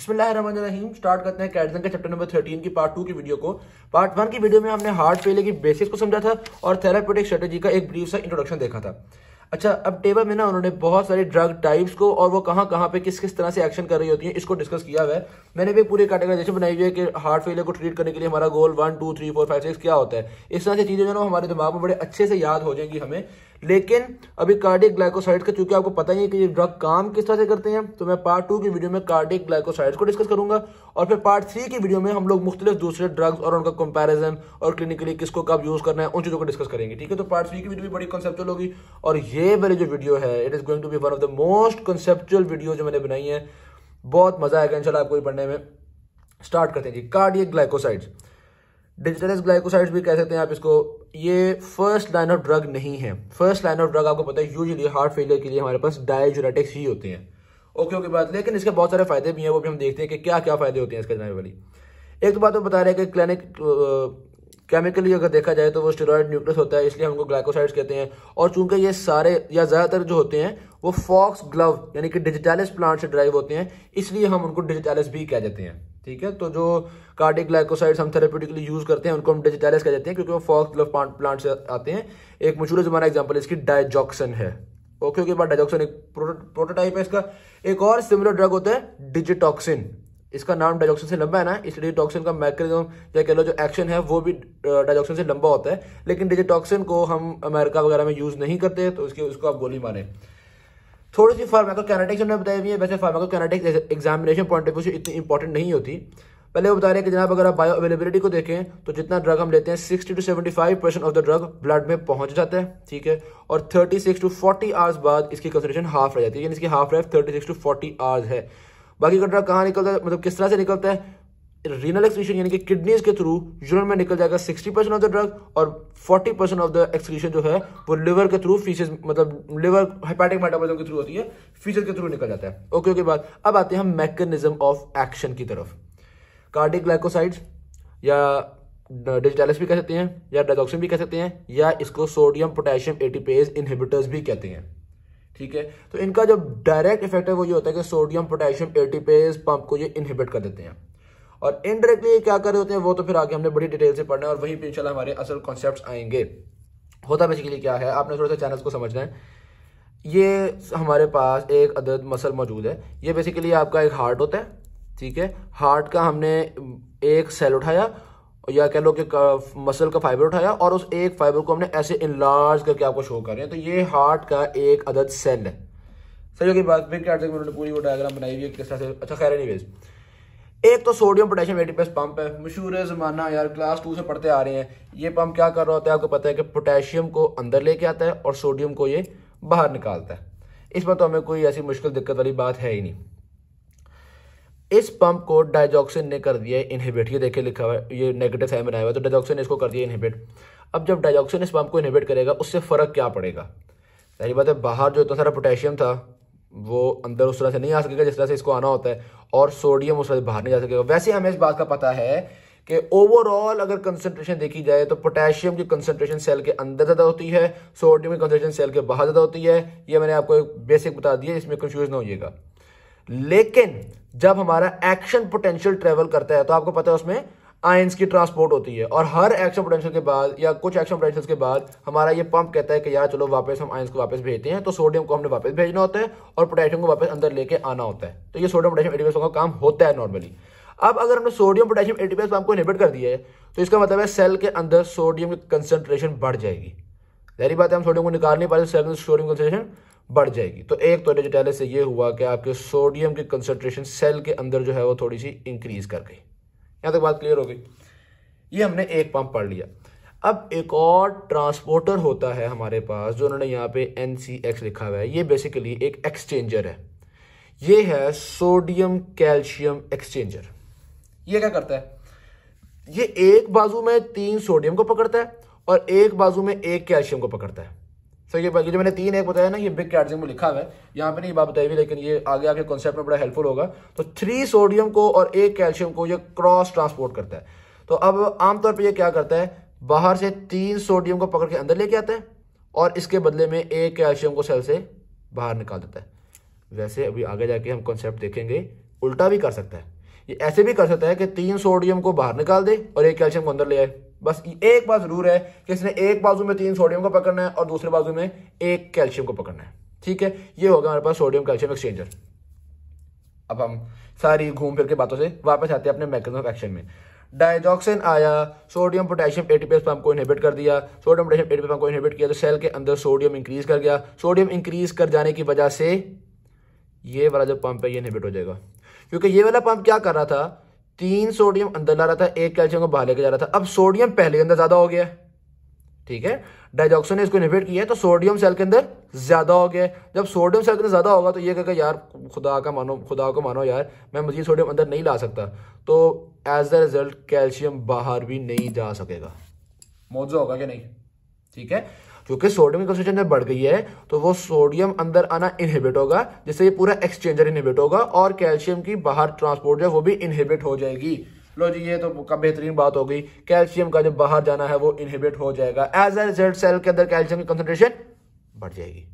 बसमीम स्टार्ट करते हैं कैटजन के चैप्टर नंबर थर्टीन की पार्ट टू की वीडियो को पार्ट वन की वीडियो में हमने हार्ट फेलियर की बेसिस को समझा था और थेरापेटिक स्ट्रेटेजी का एक ब्रीफ सा इंट्रोडक्शन देखा था अच्छा अब टेबल में ना उन्होंने बहुत सारे ड्रग टाइप्स को और वो कहाँ कहाँ पे किस किस तरह से एक्शन कर रही होती है इसको डिस्कस किया हुआ है मैंने भी पूरी कैटेगराइजेशन बनाई हुई है कि हार्ट फेलियर को ट्रीट करने के लिए हमारा goal one two three four five six क्या होता है इस तरह से चीज़ें जो है ना हमारे दिमाग में बड़े अच्छे से याद हो जाएंगी हमें लेकिन अभी कार्डिक ग्लाइकोसाइड का चूंकि आपको पता ही है कि ये ड्रग काम किस तरह से करते हैं तो मैं पार्ट टू की वीडियो में कार्डिक ग्लाइकोसाइड को डिस्कस करूंगा और फिर पार्ट थ्री की वीडियो में हम लोग मुख्तलिफ दूसरे ड्रग्स और उनका कंपेरिजन और क्लिनिकली किसको कब यूज करना है उन चीज़ों को डिस्कस करेंगे ठीक है तो पार्ट थ्री की वीडियो भी बड़ी कॉन्सेप्चुअल होगी और ये वाली जो वीडियो है it is going to be one of the most conceptual video जो मैंने बनाई है बहुत मजा आएगा इंशाल्लाह आपको पढ़ने में स्टार्ट करते हैं जी कार्डिय ग्लाइकोसाइड्स डिजिटलाइज ग्लाइकोसाइड्स भी कह सकते हैं आप इसको ये फर्स्ट लाइन ऑफ ड्रग नहीं है फर्स्ट लाइन ऑफ ड्रग आपको पता है यूजली हार्ट फेलियर के लिए हमारे पास डायजोरेटिक्स ही होते हैं ओके ओके बात लेकिन इसके बहुत सारे फायदे भी हैं वो भी हम देखते हैं कि क्या क्या फायदे होते हैं इसके जाने वाली एक तो बात वो तो बता रहे हैं कि क्लिनिक केमिकली अगर देखा जाए तो वो स्टेरॉयड न्यूक्लियस होता है इसलिए हमको ग्लाइकोसाइड्स कहते हैं और चूंकि ये सारे या ज़्यादातर जो होते हैं वो फॉक्स ग्लव यानी कि डिजिटलिस प्लांट से ड्राइव होते हैं इसलिए हम उनको डिजिटलिस भी कह देते हैं ठीक है तो जो कार्डिक ग्लाइकोसाइड्स हम थेरेप्यूटिकली यूज करते हैं उनको हम डिजिटाइलाइज कर देते हैं क्योंकि वो फॉक्स लव प्लांट से आते हैं एक मशहूर हमारा एग्जाम्पल इसकी डायजॉक्सन है ओके ओके बाद डायजॉक्सन एक प्रोटोटाइप है इसका एक और सिमिलर ड्रग होता है डिजिटॉक्सिन इसका नाम डायजॉक्सन से लंबा है ना इसलिए डिजिटॉक्सिन का मैकेनिज्म या कह लो जो एक्शन है वो भी डायजॉक्सन से लंबा होता है लेकिन डिजिटॉक्सिन को हम अमेरिका वगैरह में यूज नहीं करते तो उसके उसको आप गोली माने थोड़ी सी फार्माको कैनेटिक्स हमने बताई हुई है वैसे pharmacokinetics examination point of view से इतनी इंपॉर्टेंट नहीं होती पहले वो बता रहे हैं कि जनाब अगर आप बायो अवेलेबिलिटी को देखें तो जितना ड्रग हम लेते हैं sixty to seventy five percent of the drug blood में पहुंच जाता है ठीक है और thirty six to forty hours बाद इसकी कंसेंट्रेशन हाफ रह जाती है यानी इसकी half life thirty six to forty hours है बाकी का ड्रग कहाँ निकलता है मतलब किस तरह से निकलता है रीनल एक्सक्रीशन यानी कि किडनीज के थ्रू यूरिन में निकल जाएगा 60 परसेंट ऑफ द ड्रग और 40 परसेंट ऑफ द एक्सक्रीशन जो है वो लिवर के थ्रू फीसेज मतलब लिवर हेपेटिक मेटाबॉलिज्म के थ्रू होती है फीसेज के थ्रू निकल जाता है ओके ओके okay, बात अब आते हैं हम मैकेनिज्म ऑफ एक्शन की तरफ कार्डिक ग्लाइकोसाइड्स या डिजिटालिस uh, भी कह सकते हैं या डाइजॉक्सिन भी कह सकते हैं या इसको सोडियम पोटेशियम एटीपेज इनहिबिटर्स भी कहते हैं ठीक है तो इनका जो डायरेक्ट इफेक्ट है वो ये होता है कि सोडियम पोटेशियम एटीपेज पंप को ये इनहिबिट कर देते हैं और इनडायरेक्टली ये क्या कर रहे होते हैं वो तो फिर आगे हमने बड़ी डिटेल से पढ़ना है और वहीं पर इंशाल्लाह हमारे असल कॉन्सेप्ट आएंगे होता बेसिकली क्या है आपने थोड़ा सा चैनल्स को समझना है ये हमारे पास एक अदद मसल मौजूद है ये बेसिकली आपका एक हार्ट होता है ठीक है हार्ट का हमने एक सेल उठाया या कह लो कि मसल का फाइबर उठाया और उस एक फाइबर को हमने ऐसे इनलार्ज करके आपको शो कर रहे हैं तो ये हार्ट का एक अदद सेल है सही होगी बात फिर क्या उन्होंने पूरी वो डायग्राम बनाई हुई है किस तरह से अच्छा खैर नहीं वेज़ एक तो सोडियम पोटेशियम एटीपीएस पंप है मशहूर है ज़माना यार क्लास टू से पढ़ते आ रहे हैं ये पंप क्या कर रहा होता है आपको पता है कि पोटेशियम को अंदर लेके आता है और सोडियम को ये बाहर निकालता है इसमें तो हमें कोई ऐसी मुश्किल दिक्कत वाली बात है ही नहीं इस पंप को डाइजॉक्सिन ने कर दिया इनहिबिट ये देखिए लिखा हुआ है ये नेगेटिव साइन बनाया हुआ तो डाइजॉक्सिन ने इसको कर दिया इनहिबिट अब जब डाइजॉक्सिन इस पंप को इनहिबिट करेगा उससे फ़र्क क्या पड़ेगा पहली बात है बाहर जो इतना सारा पोटेशियम था वो अंदर उस तरह से नहीं आ सकेगा जिस तरह से इसको आना होता है और सोडियम उस बाहर नहीं जा सकेगा वैसे हमें इस बात का पता है कि ओवरऑल अगर कंसनट्रेशन देखी जाए तो पोटेशियम की कंसंट्रेशन सेल के अंदर ज़्यादा होती है सोडियम की कंसंट्रेशन सेल के बाहर ज़्यादा होती है ये मैंने आपको एक बेसिक बता दिया इसमें कंफ्यूज ना होइएगा लेकिन जब हमारा एक्शन पोटेंशियल ट्रेवल करता है तो आपको पता है उसमें आयंस की ट्रांसपोर्ट होती है और हर एक्शन पोटेंशियल के बाद या कुछ एक्शन पोटेंशियल के बाद हमारा ये पंप कहता है कि यार चलो वापस हम आयंस को वापस भेजते हैं तो सोडियम को हमने वापस भेजना होता है और पोटेशियम को वापस अंदर लेके आना होता है तो ये सोडियम पोटेशियम एटीपीएस का काम होता है नॉर्मली अब अगर हमने सोडियम पोटेशियम एटीपीएस पंप को इनिबिट कर दिया है तो इसका मतलब है सेल के अंदर सोडियम की कंसनट्रेशन बढ़ जाएगी जहरी बात है हम सोडियम को निकाल नहीं पा रहे सेल में सोडियम कंसेंट्रेशन बढ़ जाएगी तो एक तो डिजिटैले से ये हुआ कि आपके सोडियम की कंसेंट्रेशन सेल के अंदर जो है वो थोड़ी सी इंक्रीज कर गई यहां तक बात क्लियर हो गई ये हमने एक पंप पढ़ लिया अब एक और ट्रांसपोर्टर होता है हमारे पास जो उन्होंने यहाँ पे एन लिखा हुआ है ये बेसिकली एक एक्सचेंजर है ये है सोडियम कैल्शियम एक्सचेंजर ये क्या करता है ये एक बाजू में तीन सोडियम को पकड़ता है और एक बाजू में एक कैल्शियम को पकड़ता है सर ये बाकी जो मैंने तीन एक बताया ना ये बिग कैटिंग में लिखा हुआ है यहाँ पे नहीं बात बताई हुई लेकिन ये आगे आगे कॉन्सेप्ट में बड़ा हेल्पफुल होगा तो थ्री सोडियम को और एक कैल्शियम को ये क्रॉस ट्रांसपोर्ट करता है तो अब आमतौर पर यह क्या करता है बाहर से तीन सोडियम को पकड़ के अंदर लेके आता है और इसके बदले में एक कैल्शियम को सेल से बाहर निकाल देता है वैसे अभी आगे जाके हम कॉन्सेप्ट देखेंगे उल्टा भी कर सकता है ये ऐसे भी कर सकता है कि तीन सोडियम को बाहर निकाल दे और एक कैल्शियम को अंदर ले आए बस एक बात जरूर है कि इसने एक बाजू में तीन सोडियम को पकड़ना है और दूसरे बाजू में एक कैल्शियम को पकड़ना है ठीक है ये होगा हमारे पास सोडियम कैल्शियम एक्सचेंजर अब हम सारी घूम फिर के बातों से वापस आते हैं अपने मैकेनिज्म ऑफ एक्शन में डायजॉक्सिन आया सोडियम पोटेशियम एटीपीएस पंप को इनहिबिट कर दिया सोडियम पोटेशियम एटीपी पंप को इनहिबिट किया तो सेल के अंदर सोडियम इंक्रीज कर गया सोडियम इंक्रीज कर जाने की वजह से ये वाला जो पंप है ये इनहिबिट हो जाएगा क्योंकि ये वाला पंप क्या कर रहा था तीन सोडियम अंदर ला रहा था एक कैल्शियम को बाहर लेके जा रहा था अब सोडियम पहले के अंदर ज्यादा हो गया ठीक है डायजॉक्सो ने इसको इनिवेट किया है तो सोडियम सेल के अंदर ज्यादा हो गया जब सोडियम सेल के अंदर ज्यादा होगा तो ये कहकर यार खुदा का मानो खुदा को मानो यार मैं मजीद सोडियम अंदर नहीं ला सकता तो एज द रिजल्ट कैल्शियम बाहर भी नहीं जा सकेगा मौजा होगा कि नहीं ठीक है क्योंकि सोडियम की कंसनट्रेशन जब बढ़ गई है तो वो सोडियम अंदर आना इनहिबिट होगा जिससे ये पूरा एक्सचेंजर इनहिबिट होगा और कैल्शियम की बाहर ट्रांसपोर्ट जो है वो भी इनहिबिट हो जाएगी लो जी ये तो का बेहतरीन बात हो गई कैल्शियम का जब बाहर जाना है वो इनहिबिट हो जाएगा एज ए रिजल्ट सेल के अंदर कैल्शियम की कंसनट्रेशन बढ़ जाएगी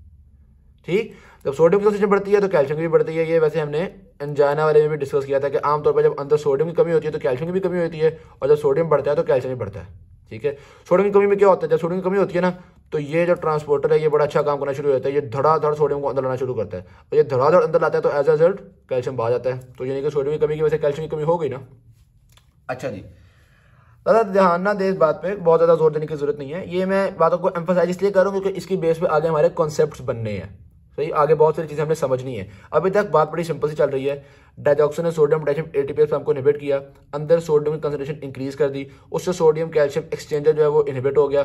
ठीक जब सोडियम की कंसेंट्रेशन बढ़ती है तो कैल्शियम की भी बढ़ती है ये वैसे हमने अनजाना वाले में भी डिस्कस किया था कि आमतौर पर जब अंदर सोडियम की कमी होती है तो कैल्शियम की भी कमी होती है और जब सोडियम बढ़ता है तो कैल्शियम भी बढ़ता है ठीक है सोडियम की कमी में क्या होता है जब सोडियम की कमी होती है ना तो ये जो ट्रांसपोर्टर है ये बड़ा अच्छा काम करना शुरू होता है ये धड़ाधड़ सोडियम को अंदर लाना शुरू करता है और ये धड़ाधड़ अंदर लाता है तो एज ए रिजल्ट कैल्शियम बाहर जाता है तो यानी कि सोडियम की कमी की वजह से कैल्शियम की कमी हो गई ना अच्छा जी दादा ध्यान ना दे इस बात पर बहुत ज़्यादा जोर देने की जरूरत नहीं है ये मैं बातों को एम्फोसाइज इसलिए कर रहा हूँ क्योंकि इसकी बेस पर आगे हमारे कॉन्सेप्ट बनने हैं सही आगे बहुत सारी चीज़ें हमने समझनी है अभी तक बात बड़ी सिंपल सी चल रही है डाइजॉक्सन ने सोडियम पोटेशियम एटीपीएस पर हमको इनहिबिट किया अंदर सोडियम की कंसनट्रेशन इंक्रीज कर दी उससे सोडियम कैल्शियम एक्सचेंजर जो है वो इनहिबिट हो गया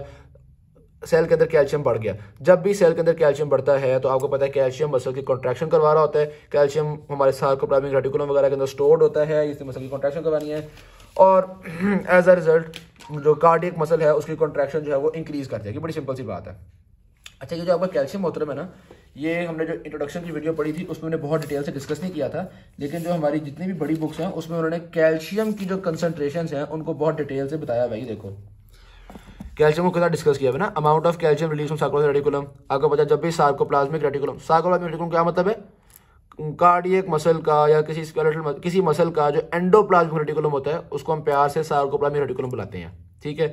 सेल के अंदर कैल्शियम बढ़ गया जब भी सेल के अंदर कैल्शियम बढ़ता है तो आपको पता है कैल्शियम मसल की कॉन्ट्रैक्शन करवा रहा होता है कैल्शियम हमारे प्राइमिंग रेटिकुलम वगैरह के अंदर स्टोर्ड होता है इससे मसल की कॉन्ट्रैक्शन करवानी है और एज अ रिजल्ट जो कार्डिक मसल है उसकी कॉन्ट्रैक्शन जो है वो इंक्रीज़ कर जाएगी बड़ी सिंपल सी बात है अच्छा ये जो आपका कैल्शियम होता है ना ये हमने जो इंट्रोडक्शन की वीडियो पढ़ी थी उसमें उन्होंने बहुत डिटेल से डिस्कस नहीं किया था लेकिन जो हमारी जितनी भी बड़ी बुक्स हैं उसमें उन्होंने कैल्शियम की जो कंसनट्रेशन हैं उनको बहुत डिटेल से बताया भाई देखो कैल्शियम को कितना डिस्कस किया है ना amount of calcium release from sarcoplasmic reticulum आपको पता जब भी सार्कोप्लाज्मिक रेटिकुलम सार्कोप्लाज्मिक रेटिकुलम क्या मतलब है कार्डियक मसल का या किसी स्केलेटल किसी मसल का जो एंडोप्लाज्मिक रेटिकुलम होता है उसको हम प्यार से सार्कोप्लाज्मिक रेटिकुलम बुलाते हैं ठीक है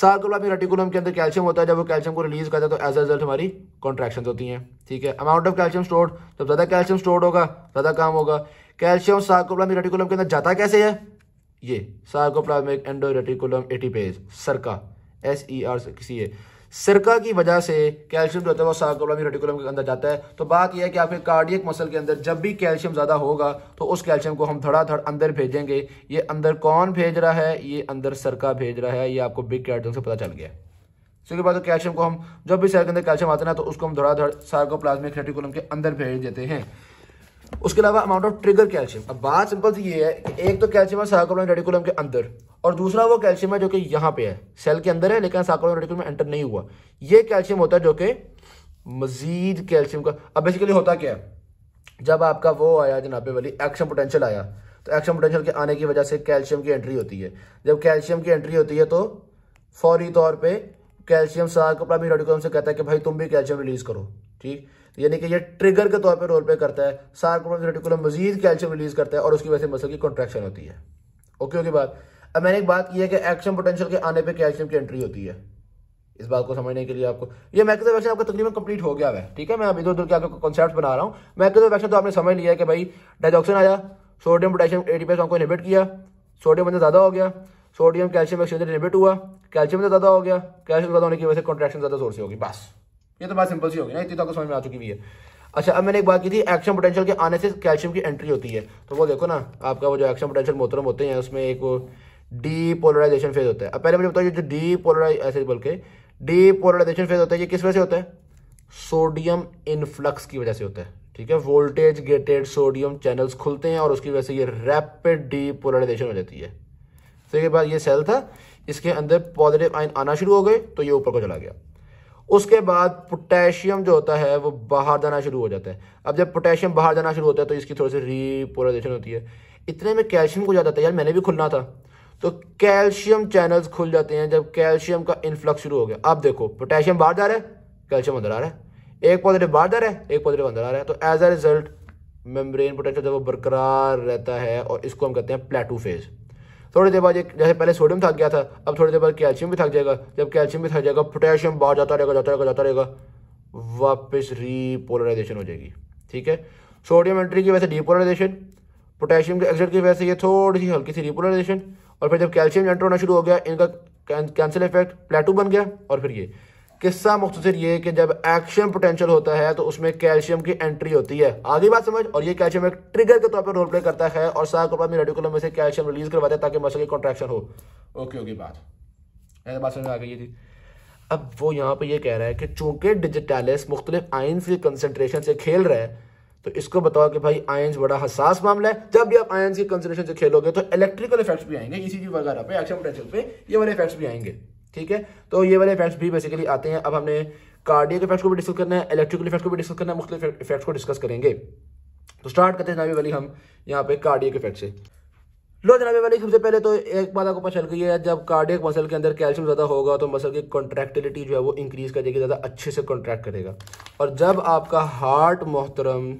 सार्कोप्लाज्मिक रेटिकुलम के अंदर कैल्शियम होता है जब वो कैल्शियम को रिलीज करता है तो एज अ रिजल्ट हमारी कॉन्ट्रैक्शन होती हैं ठीक है अमाउंट ऑफ कैल्शियम स्टोर्ड जब ज़्यादा कैल्शियम स्टोर्ड होगा ज़्यादा काम होगा कैल्शियम सार्कोप्लाज्मिक रेटिकुलम के अंदर जाता कैसे है ये sarcoplasmic endo reticulum ATPase SERCA S E R किसी है सरका की वजह से कैल्शियम जो होता है वो सार्कोलम रेटिकुलम के अंदर जाता है तो बात यह है कि आपके कार्डियक मसल के अंदर जब भी कैल्शियम ज़्यादा होगा तो उस कैल्शियम को हम धड़ाधड़ अंदर भेजेंगे ये अंदर कौन भेज रहा है ये अंदर सरका भेज रहा है ये आपको बिग कैटन से पता चल गया इसके बाद तो कैल्शियम को हम जब भी सैर के अंदर कैल्शियम आते है ना तो उसको हम धड़ाधड़ सार्कोप्लाज्मिक रेटिकुलम के अंदर भेज देते हैं उसके अलावा अमाउंट ऑफ ट्रिगर कैल्शियम अब बात सिंपल सी ये है कि एक तो कैल्शियम है साकोलम रेडिकुलम के अंदर और दूसरा वो कैल्शियम है जो कि यहाँ पे है सेल के अंदर है लेकिन साकोलम रेडिकुलम में एंटर नहीं हुआ ये कैल्शियम होता है जो कि मजीद कैल्शियम का अब बेसिकली होता क्या है जब आपका वो आया जनाबे वाली एक्शन पोटेंशियल आया तो एक्शन पोटेंशियल के आने की वजह से कैल्शियम की एंट्री होती है जब कैल्शियम की एंट्री होती है तो फौरी तौर पर कैल्शियम साकोप्लामी रेडिकुलम से कहता है कि भाई तुम भी कैल्शियम रिलीज करो ठीक यानी कि ये ट्रिगर के तौर पर रोल प्ले करता है सार्कोम रेटिकुलम मजीद कैल्शियम रिलीज करता है और उसकी वजह से मसल की कॉन्ट्रेक्शन होती है ओके ओके बात अब मैंने एक बात की है कि एक्शन पोटेंशियल के आने पर कैल्शियम की एंट्री होती है इस बात को समझने के लिए आपको ये मैकेजो वैक्सीन आपका तकरीबन कंप्लीट हो गया है ठीक है मैं अभी इधर उधर के आपको कॉन्सेप्ट बना रहा हूँ मैकेजो वैक्सीन तो आपने समझ लिया है कि भाई डाइजॉक्सन आया सोडियम पोटेशियम एटीपीएस आपको इनहिबिट किया सोडियम बंदा ज़्यादा हो गया सोडियम कैल्शियम एक्सचेंज इनहिबिट हुआ कैल्शियम ज़्यादा हो गया कैल्शियम ज़्यादा होने की वजह से कॉन्ट्रेक्शन ज़्यादा जोर से होगी बस ये तो बात सिंपल सी होगी ना इतनी तो समझ में आ चुकी हुई है अच्छा अब मैंने एक बात की थी एक्शन पोटेंशियल के आने से कैल्शियम की एंट्री होती है तो वो देखो ना आपका वो जो एक्शन पोटेंशियल मोहतरम होते हैं उसमें एक डी पोलराइजेशन फेज होता है अब पहले मुझे बताओ ये जो पोलराइज ऐसे बोल के पोलराइजेशन फेज होता है ये किस वजह से होता है सोडियम इनफ्लक्स की वजह से होता है ठीक है वोल्टेज गेटेड सोडियम चैनल्स खुलते हैं और उसकी वजह से ये रैपिड डी पोलराइजेशन हो जाती है तो ये बात ये सेल था इसके अंदर पॉजिटिव आइन आना शुरू हो गए तो ये ऊपर को चला गया उसके बाद पोटेशियम जो होता है वो बाहर जाना शुरू हो जाता है अब जब पोटेशियम बाहर जाना शुरू होता है तो इसकी थोड़ी सी रीपोलाइजेशन होती है इतने में कैल्शियम को जाता था यार मैंने भी खुलना था तो कैल्शियम चैनल्स खुल जाते हैं जब कैल्शियम का इन्फ्लक्स शुरू हो गया अब देखो पोटेशियम बाहर जा रहा है कैल्शियम अंदर आ रहा है एक पॉजिटिव बाहर जा रहा है एक पॉजिटिव अंदर आ रहा है तो as a result membrane potential जब वो बरकरार रहता है और इसको हम कहते हैं प्लेटू फेज़ थोड़ी देर बाद एक जैसे पहले सोडियम थक गया था अब थोड़ी देर बाद कैल्शियम भी थक जाएगा जब कैल्शियम भी थक जाएगा पोटेशियम बाहर जाता रहेगा जाता रहेगा जाता रहेगा वापस रीपोलराइजेशन हो जाएगी ठीक है सोडियम एंट्री की वजह से डीपोलराइजेशन पोटेशियम के एग्जिट की वजह से ये थोड़ी सी हल्की सी रिपोलराइजेशन और फिर जब कैल्शियम एंटर होना शुरू हो गया इनका कैंसिल इफेक्ट प्लेटू बन गया और फिर ये किस्सा मुख्तर ये कि जब एक्शन पोटेंशियल होता है तो उसमें कैल्शियम की एंट्री होती है आगे बात समझ और ये कैल्शियम एक ट्रिगर के तौर पर रोल प्ले करता है और साकोपा में रेडिकुलम में से कैल्शियम रिलीज करवाता है ताकि मसल की कॉन्ट्रैक्शन हो ओके ओके बात ऐसे बात समझ आ गई थी अब वो यहाँ पर यह कह रहा है कि चूंकि डिजिटालिस मुख्तलिफ आइंस की कंसनट्रेशन से खेल रहे हैं तो इसको बताओ कि भाई आयंस बड़ा हसास मामला है जब भी आप आयंस की कंसनट्रेशन से खेलोगे तो इलेक्ट्रिकल इफेक्ट्स भी आएंगे इसी वगैरह पे एक्शन पोटेंशियल पे ये वाले इफेक्ट्स भी आएंगे ठीक है तो ये वाले इफेक्ट्स भी बेसिकली आते हैं अब हमने कार्डियक इफेक्ट्स को भी डिस्कस करना है इलेक्ट्रिकल इफेक्ट को भी डिस्कस करना है मुख्तलिफ इफेक्ट्स को डिस्कस करेंगे तो स्टार्ट करते हैं जनाबी वाली हम यहाँ पे कार्डियक इफेक्ट से लो जनाबी वाली सबसे पहले तो एक बात आपको पता चल गई है जब कार्डियक मसल के अंदर कैल्शियम ज़्यादा होगा तो मसल की कॉन्ट्रैक्टिलिटी जो है वो इंक्रीज़ कर देगी ज़्यादा अच्छे से कॉन्ट्रैक्ट करेगा और जब आपका हार्ट मोहतरम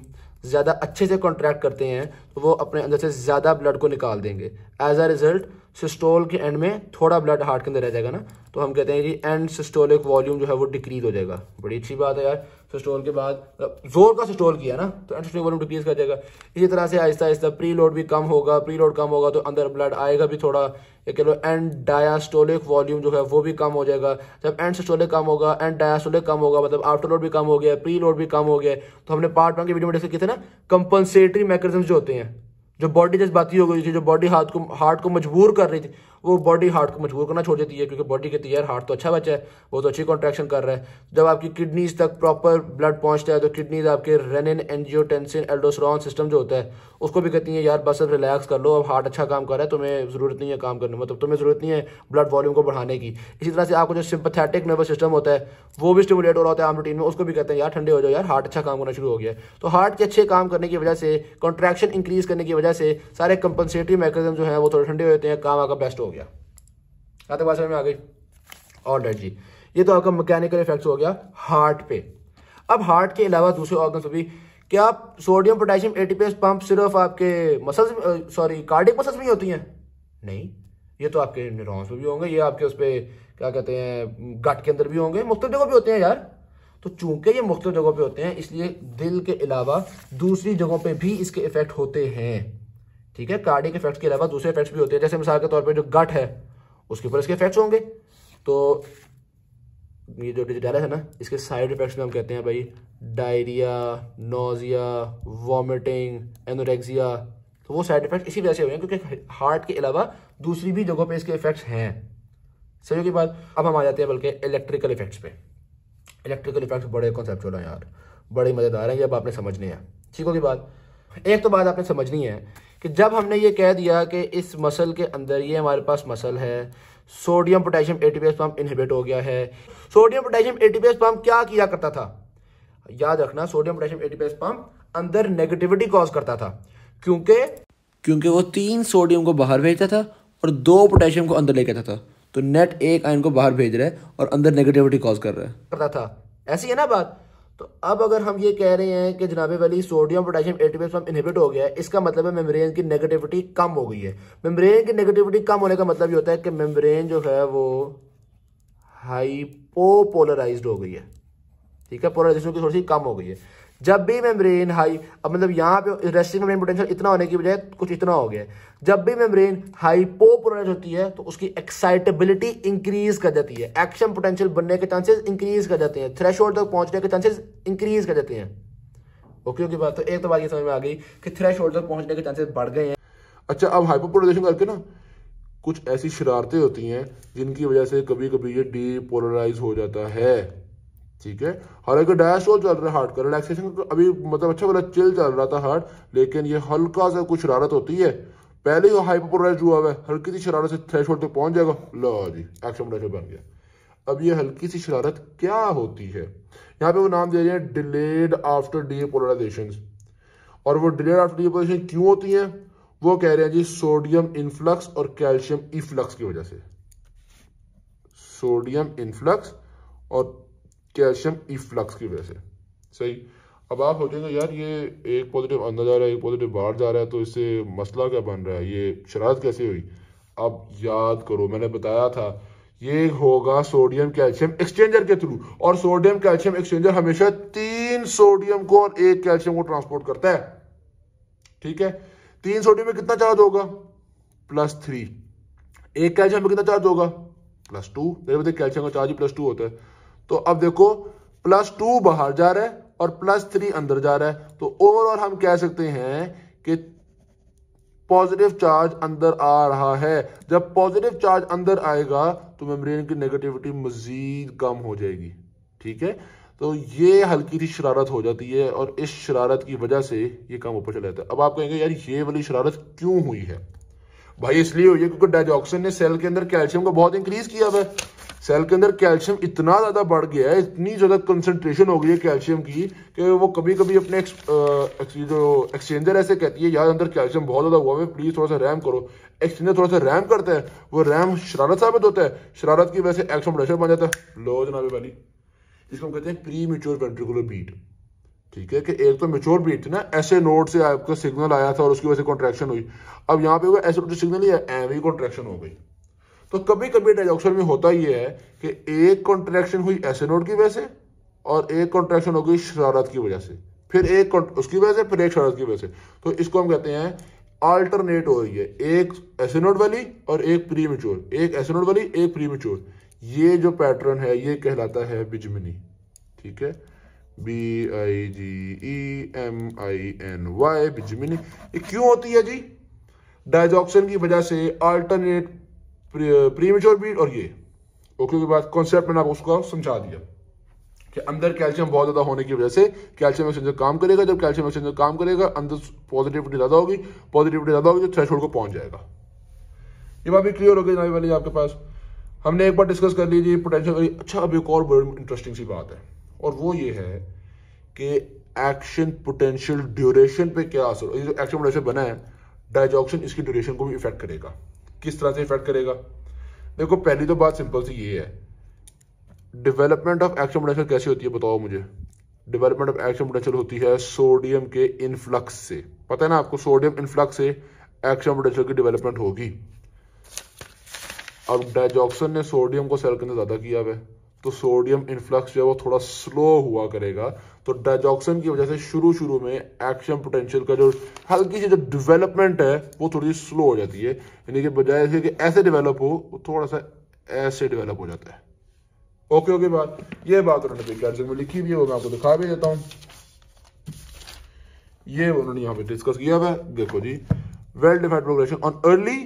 ज़्यादा अच्छे से कॉन्ट्रैक्ट करते हैं तो वो अपने अंदर से ज़्यादा ब्लड को निकाल देंगे एज अ रिज़ल्ट सिस्टोल के एंड में थोड़ा ब्लड हार्ट के अंदर रह जाएगा ना तो हम कहते हैं जी एंड सिस्टोलिक वॉल्यूम जो है वो डिक्रीज हो जाएगा बड़ी अच्छी बात है यार सिस्टोल के बाद मतलब जोर का सिस्टोल किया ना तो एंड वॉल्यूम डिक्रीज कर जाएगा इसी तरह से आहिस्ता आहिस्ता प्री लोड भी कम होगा प्री लोड कम होगा तो अंदर ब्लड आएगा भी थोड़ा ये कह लो एंड डायास्टोलिक वॉल्यूम जो है वो भी कम हो जाएगा जब एंड सिस्टोलिक कम होगा एंड डायास्टोलिक कम होगा मतलब आफ्टर लोड भी कम हो गया प्री लोड भी कम हो गया तो हमने पार्ट वन के वीडियो में देखे थे ना कंपनसेटरी मैकेनिज्म जो होते हैं जो बॉडी जज्बाती हो गई थी जो बॉडी हाथ को हार्ट को मजबूर कर रही थी वो बॉडी हार्ट को मजबूर करना छोड़ देती है क्योंकि बॉडी कहती है यार हार्ट तो अच्छा बचा है वो तो अच्छी कॉन्ट्रैक्शन कर रहा है जब आपकी किडनीज तक प्रॉपर ब्लड पहुँचता है तो किडनीज आपके रेनिन एनजियोटेंसिन एल्डोसरॉन सिस्टम जो होता है उसको भी कहती है यार बस अब रिलैक्स कर लो अब हार्ट अच्छा काम कर रहा है तुम्हें ज़रूरत नहीं है काम करने मतलब तुम्हें ज़रूरत नहीं है ब्लड वॉल्यूम को बढ़ाने की इसी तरह से आपको जो सिंपथेटिक नर्वस सिस्टम होता है वो भी स्टिमुलेट हो रहा होता है आम रूटीन में उसको भी कहते हैं यार ठंडे हो जाओ यार हार्ट अच्छा काम करना शुरू हो गया तो हार्ट के अच्छे काम करने की वजह से कॉन्ट्रैक्शन इंक्रीज करने की वजह से सारे कंपनसेटिव मैकेजम जो है वो थोड़े ठंडे हो जाते हैं काम आपका बेस्ट हो हो गया आते बात समझ में आ गई और राइट जी ये तो आपका मैकेनिकल इफेक्ट हो गया हार्ट पे अब हार्ट के अलावा दूसरे ऑर्गन पे भी क्या सोडियम पोटेशियम एटीपीएस पंप सिर्फ आपके मसल्स सॉरी कार्डिक मसल्स भी होती हैं नहीं ये तो आपके न्यूरॉन्स में भी होंगे ये आपके उस पर क्या कहते हैं गट के अंदर भी होंगे मुख्त जगह पे होते हैं यार तो चूंकि ये मुख्तलिफ जगहों पे होते हैं इसलिए दिल के अलावा दूसरी जगहों पे भी इसके इफेक्ट होते हैं ठीक है कार्डिक इफेक्ट्स के अलावा दूसरे इफेक्ट्स भी होते हैं जैसे मिसाल के तौर पर जो गट है उसके ऊपर इसके इफेक्ट्स होंगे तो ये जो डिजिटल है ना इसके साइड इफेक्ट्स में हम कहते हैं भाई डायरिया नोजिया वॉमिटिंग एनोरेक्सिया तो वो साइड इफेक्ट इसी वजह से हुए हैं क्योंकि हार्ट के अलावा दूसरी भी जगहों पे इसके इफेक्ट्स हैं सही की बात अब हम आ जाते हैं बल्कि इलेक्ट्रिकल इफेक्ट्स पे इलेक्ट्रिकल इफेक्ट्स बड़े कॉन्सेप्चुअल हैं यार बड़े मज़ेदार हैं ये अब आपने समझने हैं ठीक होगी बात एक तो बात आपने समझनी है कि जब हमने ये कह दिया कि इस मसल के अंदर ये हमारे पास मसल है sodium potassium ATPase pump inhibit हो गया है सोडियम पोटेशियम एटीपीएस पंप क्या किया करता था याद रखना सोडियम पोटेशियम एटीपीएस पंप अंदर नेगेटिविटी कॉज करता था क्योंकि क्योंकि वो तीन सोडियम को बाहर भेजता था और दो पोटेशियम को अंदर लेके आता था तो नेट एक आयन को बाहर भेज रहा है और अंदर नेगेटिविटी कॉज कर रहा है करता था ऐसी है ना बात तो अब अगर हम ये कह रहे हैं कि जनाबे वाली sodium potassium ATPase pump inhibit हो गया है इसका मतलब है मेम्ब्रेन की नेगेटिविटी कम हो गई है मेम्ब्रेन की नेगेटिविटी कम होने का मतलब ये होता है कि मेम्ब्रेन जो है वो हाइपोपोलराइज्ड हो गई है ठीक है पोलराइजेशन की थोड़ी सी कम हो गई है जब भी मेम्ब्रेन हाई अब मतलब यहाँ पे रेस्टिंग मेम्ब्रेन पोटेंशियल इतना होने की बजाय कुछ इतना हो गया जब भी मेम्ब्रेन हाइपोपोलराइज होती है तो उसकी एक्साइटेबिलिटी इंक्रीज कर जाती है एक्शन पोटेंशियल बनने के चांसेस इंक्रीज कर जाते हैं थ्रेश तक तो पहुंचने के चांसेस इंक्रीज कर जाते हैं ओके ओके बात तो एक तो बात ये समझ में आ गई कि थ्रेश तक तो पहुंचने के चांसेस बढ़ गए हैं अच्छा अब हाइपोपोलराइजेशन करके ना कुछ ऐसी शरारतें होती हैं जिनकी वजह से कभी कभी ये डीपोलराइज हो जाता है ठीक है हालांकि डैश और चल रहा है हार्ट का रिलैक्सेशन अभी मतलब अच्छा बोला चिल चल रहा था हार्ट लेकिन ये हल्का सा कुछ शरारत होती है पहले ही हाइपोपोराइज हुआ हुआ है हल्की सी शरारत से थ्रेश तक पहुंच जाएगा लो जी एक्शन पोटेंशियल बन गया अब ये हल्की सी शरारत क्या होती है यहाँ पे वो नाम दे रहे हैं डिलेड आफ्टर डीपोलराइजेशन और वो डिलेड आफ्टर डीपोलराइजेशन क्यों होती है वो कह रहे हैं जी सोडियम इनफ्लक्स और कैल्शियम इफ्लक्स की वजह से सोडियम इनफ्लक्स और कैल्शियम इफ्लक्स की वजह से सही अब आप सोचेंगे यार ये एक पॉजिटिव अंदर जा रहा है एक पॉजिटिव बाहर जा रहा है तो इससे मसला क्या बन रहा है ये शरारत कैसे हुई अब याद करो मैंने बताया था ये होगा सोडियम कैल्शियम एक्सचेंजर के थ्रू और सोडियम कैल्शियम एक्सचेंजर हमेशा तीन सोडियम को और एक कैल्शियम को ट्रांसपोर्ट करता है ठीक है तीन सोडियम में कितना चार्ज होगा प्लस थ्री एक कैल्शियम में कितना चार्ज होगा प्लस टू मेरे बताइए कैल्शियम का चार्ज ही प्लस टू होता है तो अब देखो प्लस टू बाहर जा रहा है और प्लस थ्री अंदर जा रहा है तो ओवरऑल हम कह सकते हैं कि पॉजिटिव चार्ज अंदर आ रहा है जब पॉजिटिव चार्ज अंदर आएगा तो मेम्ब्रेन की नेगेटिविटी मजीद कम हो जाएगी ठीक है तो ये हल्की सी शरारत हो जाती है और इस शरारत की वजह से ये काम ऊपर चला जाता है अब आप कहेंगे यार ये वाली शरारत क्यों हुई है भाई इसलिए हुई है क्योंकि डाइजॉक्सिन ने सेल के अंदर कैल्शियम को बहुत इंक्रीज किया हुआ है सेल के अंदर कैल्शियम इतना ज़्यादा बढ़ गया है इतनी ज़्यादा कंसेंट्रेशन हो गई है कैल्शियम की कि वो कभी कभी अपने जो एक्सचेंजर ऐसे कहती है यार अंदर कैल्शियम बहुत ज़्यादा हुआ है प्लीज़ थोड़ा सा रैम करो एक्सचेंजर थोड़ा सा रैम करता है वो रैम शरारत साबित होता है शरारत की वजह से एक्सो प्रेशर बन जाता है लो जनाबे वाली जिसको हम कहते हैं प्री मेच्योर वेंट्रिकुलर बीट ठीक है कि एक तो मेच्योर बीट थी ना ऐसे नोट से आपका सिग्नल आया था और उसकी वजह से कॉन्ट्रेक्शन हुई अब यहाँ पे वो ऐसे सिग्नल ही एम ही हो गई तो कभी कभी डाइजॉक्सिल में होता ही है कि एक कॉन्ट्रैक्शन हुई एसिनोड की वजह से और एक कॉन्ट्रैक्शन हो गई शरारत की वजह से फिर एक उसकी वजह से फिर एक शरारत की वजह से तो इसको हम कहते हैं अल्टरनेट हो रही है एक एसिनोड वाली और एक प्री एक एसिनोड वाली एक प्री ये जो पैटर्न है ये कहलाता है बिजमिनी ठीक है B I G E M I N Y bigeminy ये क्यों होती है जी डाइजॉक्शन की वजह से अल्टरनेट प्री मेच्योर और ये ओके के बाद कॉन्सेप्ट मैंने आपको उसका समझा दिया कि अंदर कैल्शियम बहुत ज़्यादा होने की वजह से कैल्शियम एक्सचेंजर काम करेगा जब कैल्शियम एक्सचेंजर काम करेगा अंदर पॉजिटिविटी ज़्यादा होगी पॉजिटिविटी ज़्यादा होगी तो थ्रेश को पहुंच जाएगा ये बात भी क्लियर हो गई जनाबी वाली आपके पास हमने एक बार डिस्कस कर लीजिए पोटेंशियल अच्छा अभी एक और बड़ी इंटरेस्टिंग सी बात है और वो ये है कि एक्शन पोटेंशियल ड्यूरेशन पे क्या असर ये जो एक्शन पोटेंशियल बना है डाइजॉक्शन इसकी ड्यूरेशन को भी इफेक्ट करेगा किस तरह से इफेक्ट करेगा देखो पहली तो बात सिंपल सी ये है डेवलपमेंट ऑफ एक्शन पोटेंशियल कैसी होती है बताओ मुझे डेवलपमेंट ऑफ एक्शन पोटेंशियल होती है सोडियम के इनफ्लक्स से पता है ना आपको सोडियम इनफ्लक्स से एक्शन पोटेंशियल की डेवलपमेंट होगी अब डाइजॉक्सन ने सोडियम को सेल के अंदर ज़्यादा किया हुआ तो सोडियम इनफ्लक्स जो है वो थोड़ा स्लो हुआ करेगा तो डाइजॉक्सन की वजह से शुरू शुरू में एक्शन पोटेंशियल का जो हल्की सी जो डेवलपमेंट है वो थोड़ी सी स्लो हो जाती है यानी कि बजाय कि ऐसे डेवलप हो वो थोड़ा सा ऐसे डेवलप हो जाता है ओके ओके बात ये बात उन्होंने कैल्शियम में लिखी भी है वो मैं आपको दिखा भी देता हूँ ये उन्होंने यहाँ पे डिस्कस किया हुआ है देखो जी well defined progression on early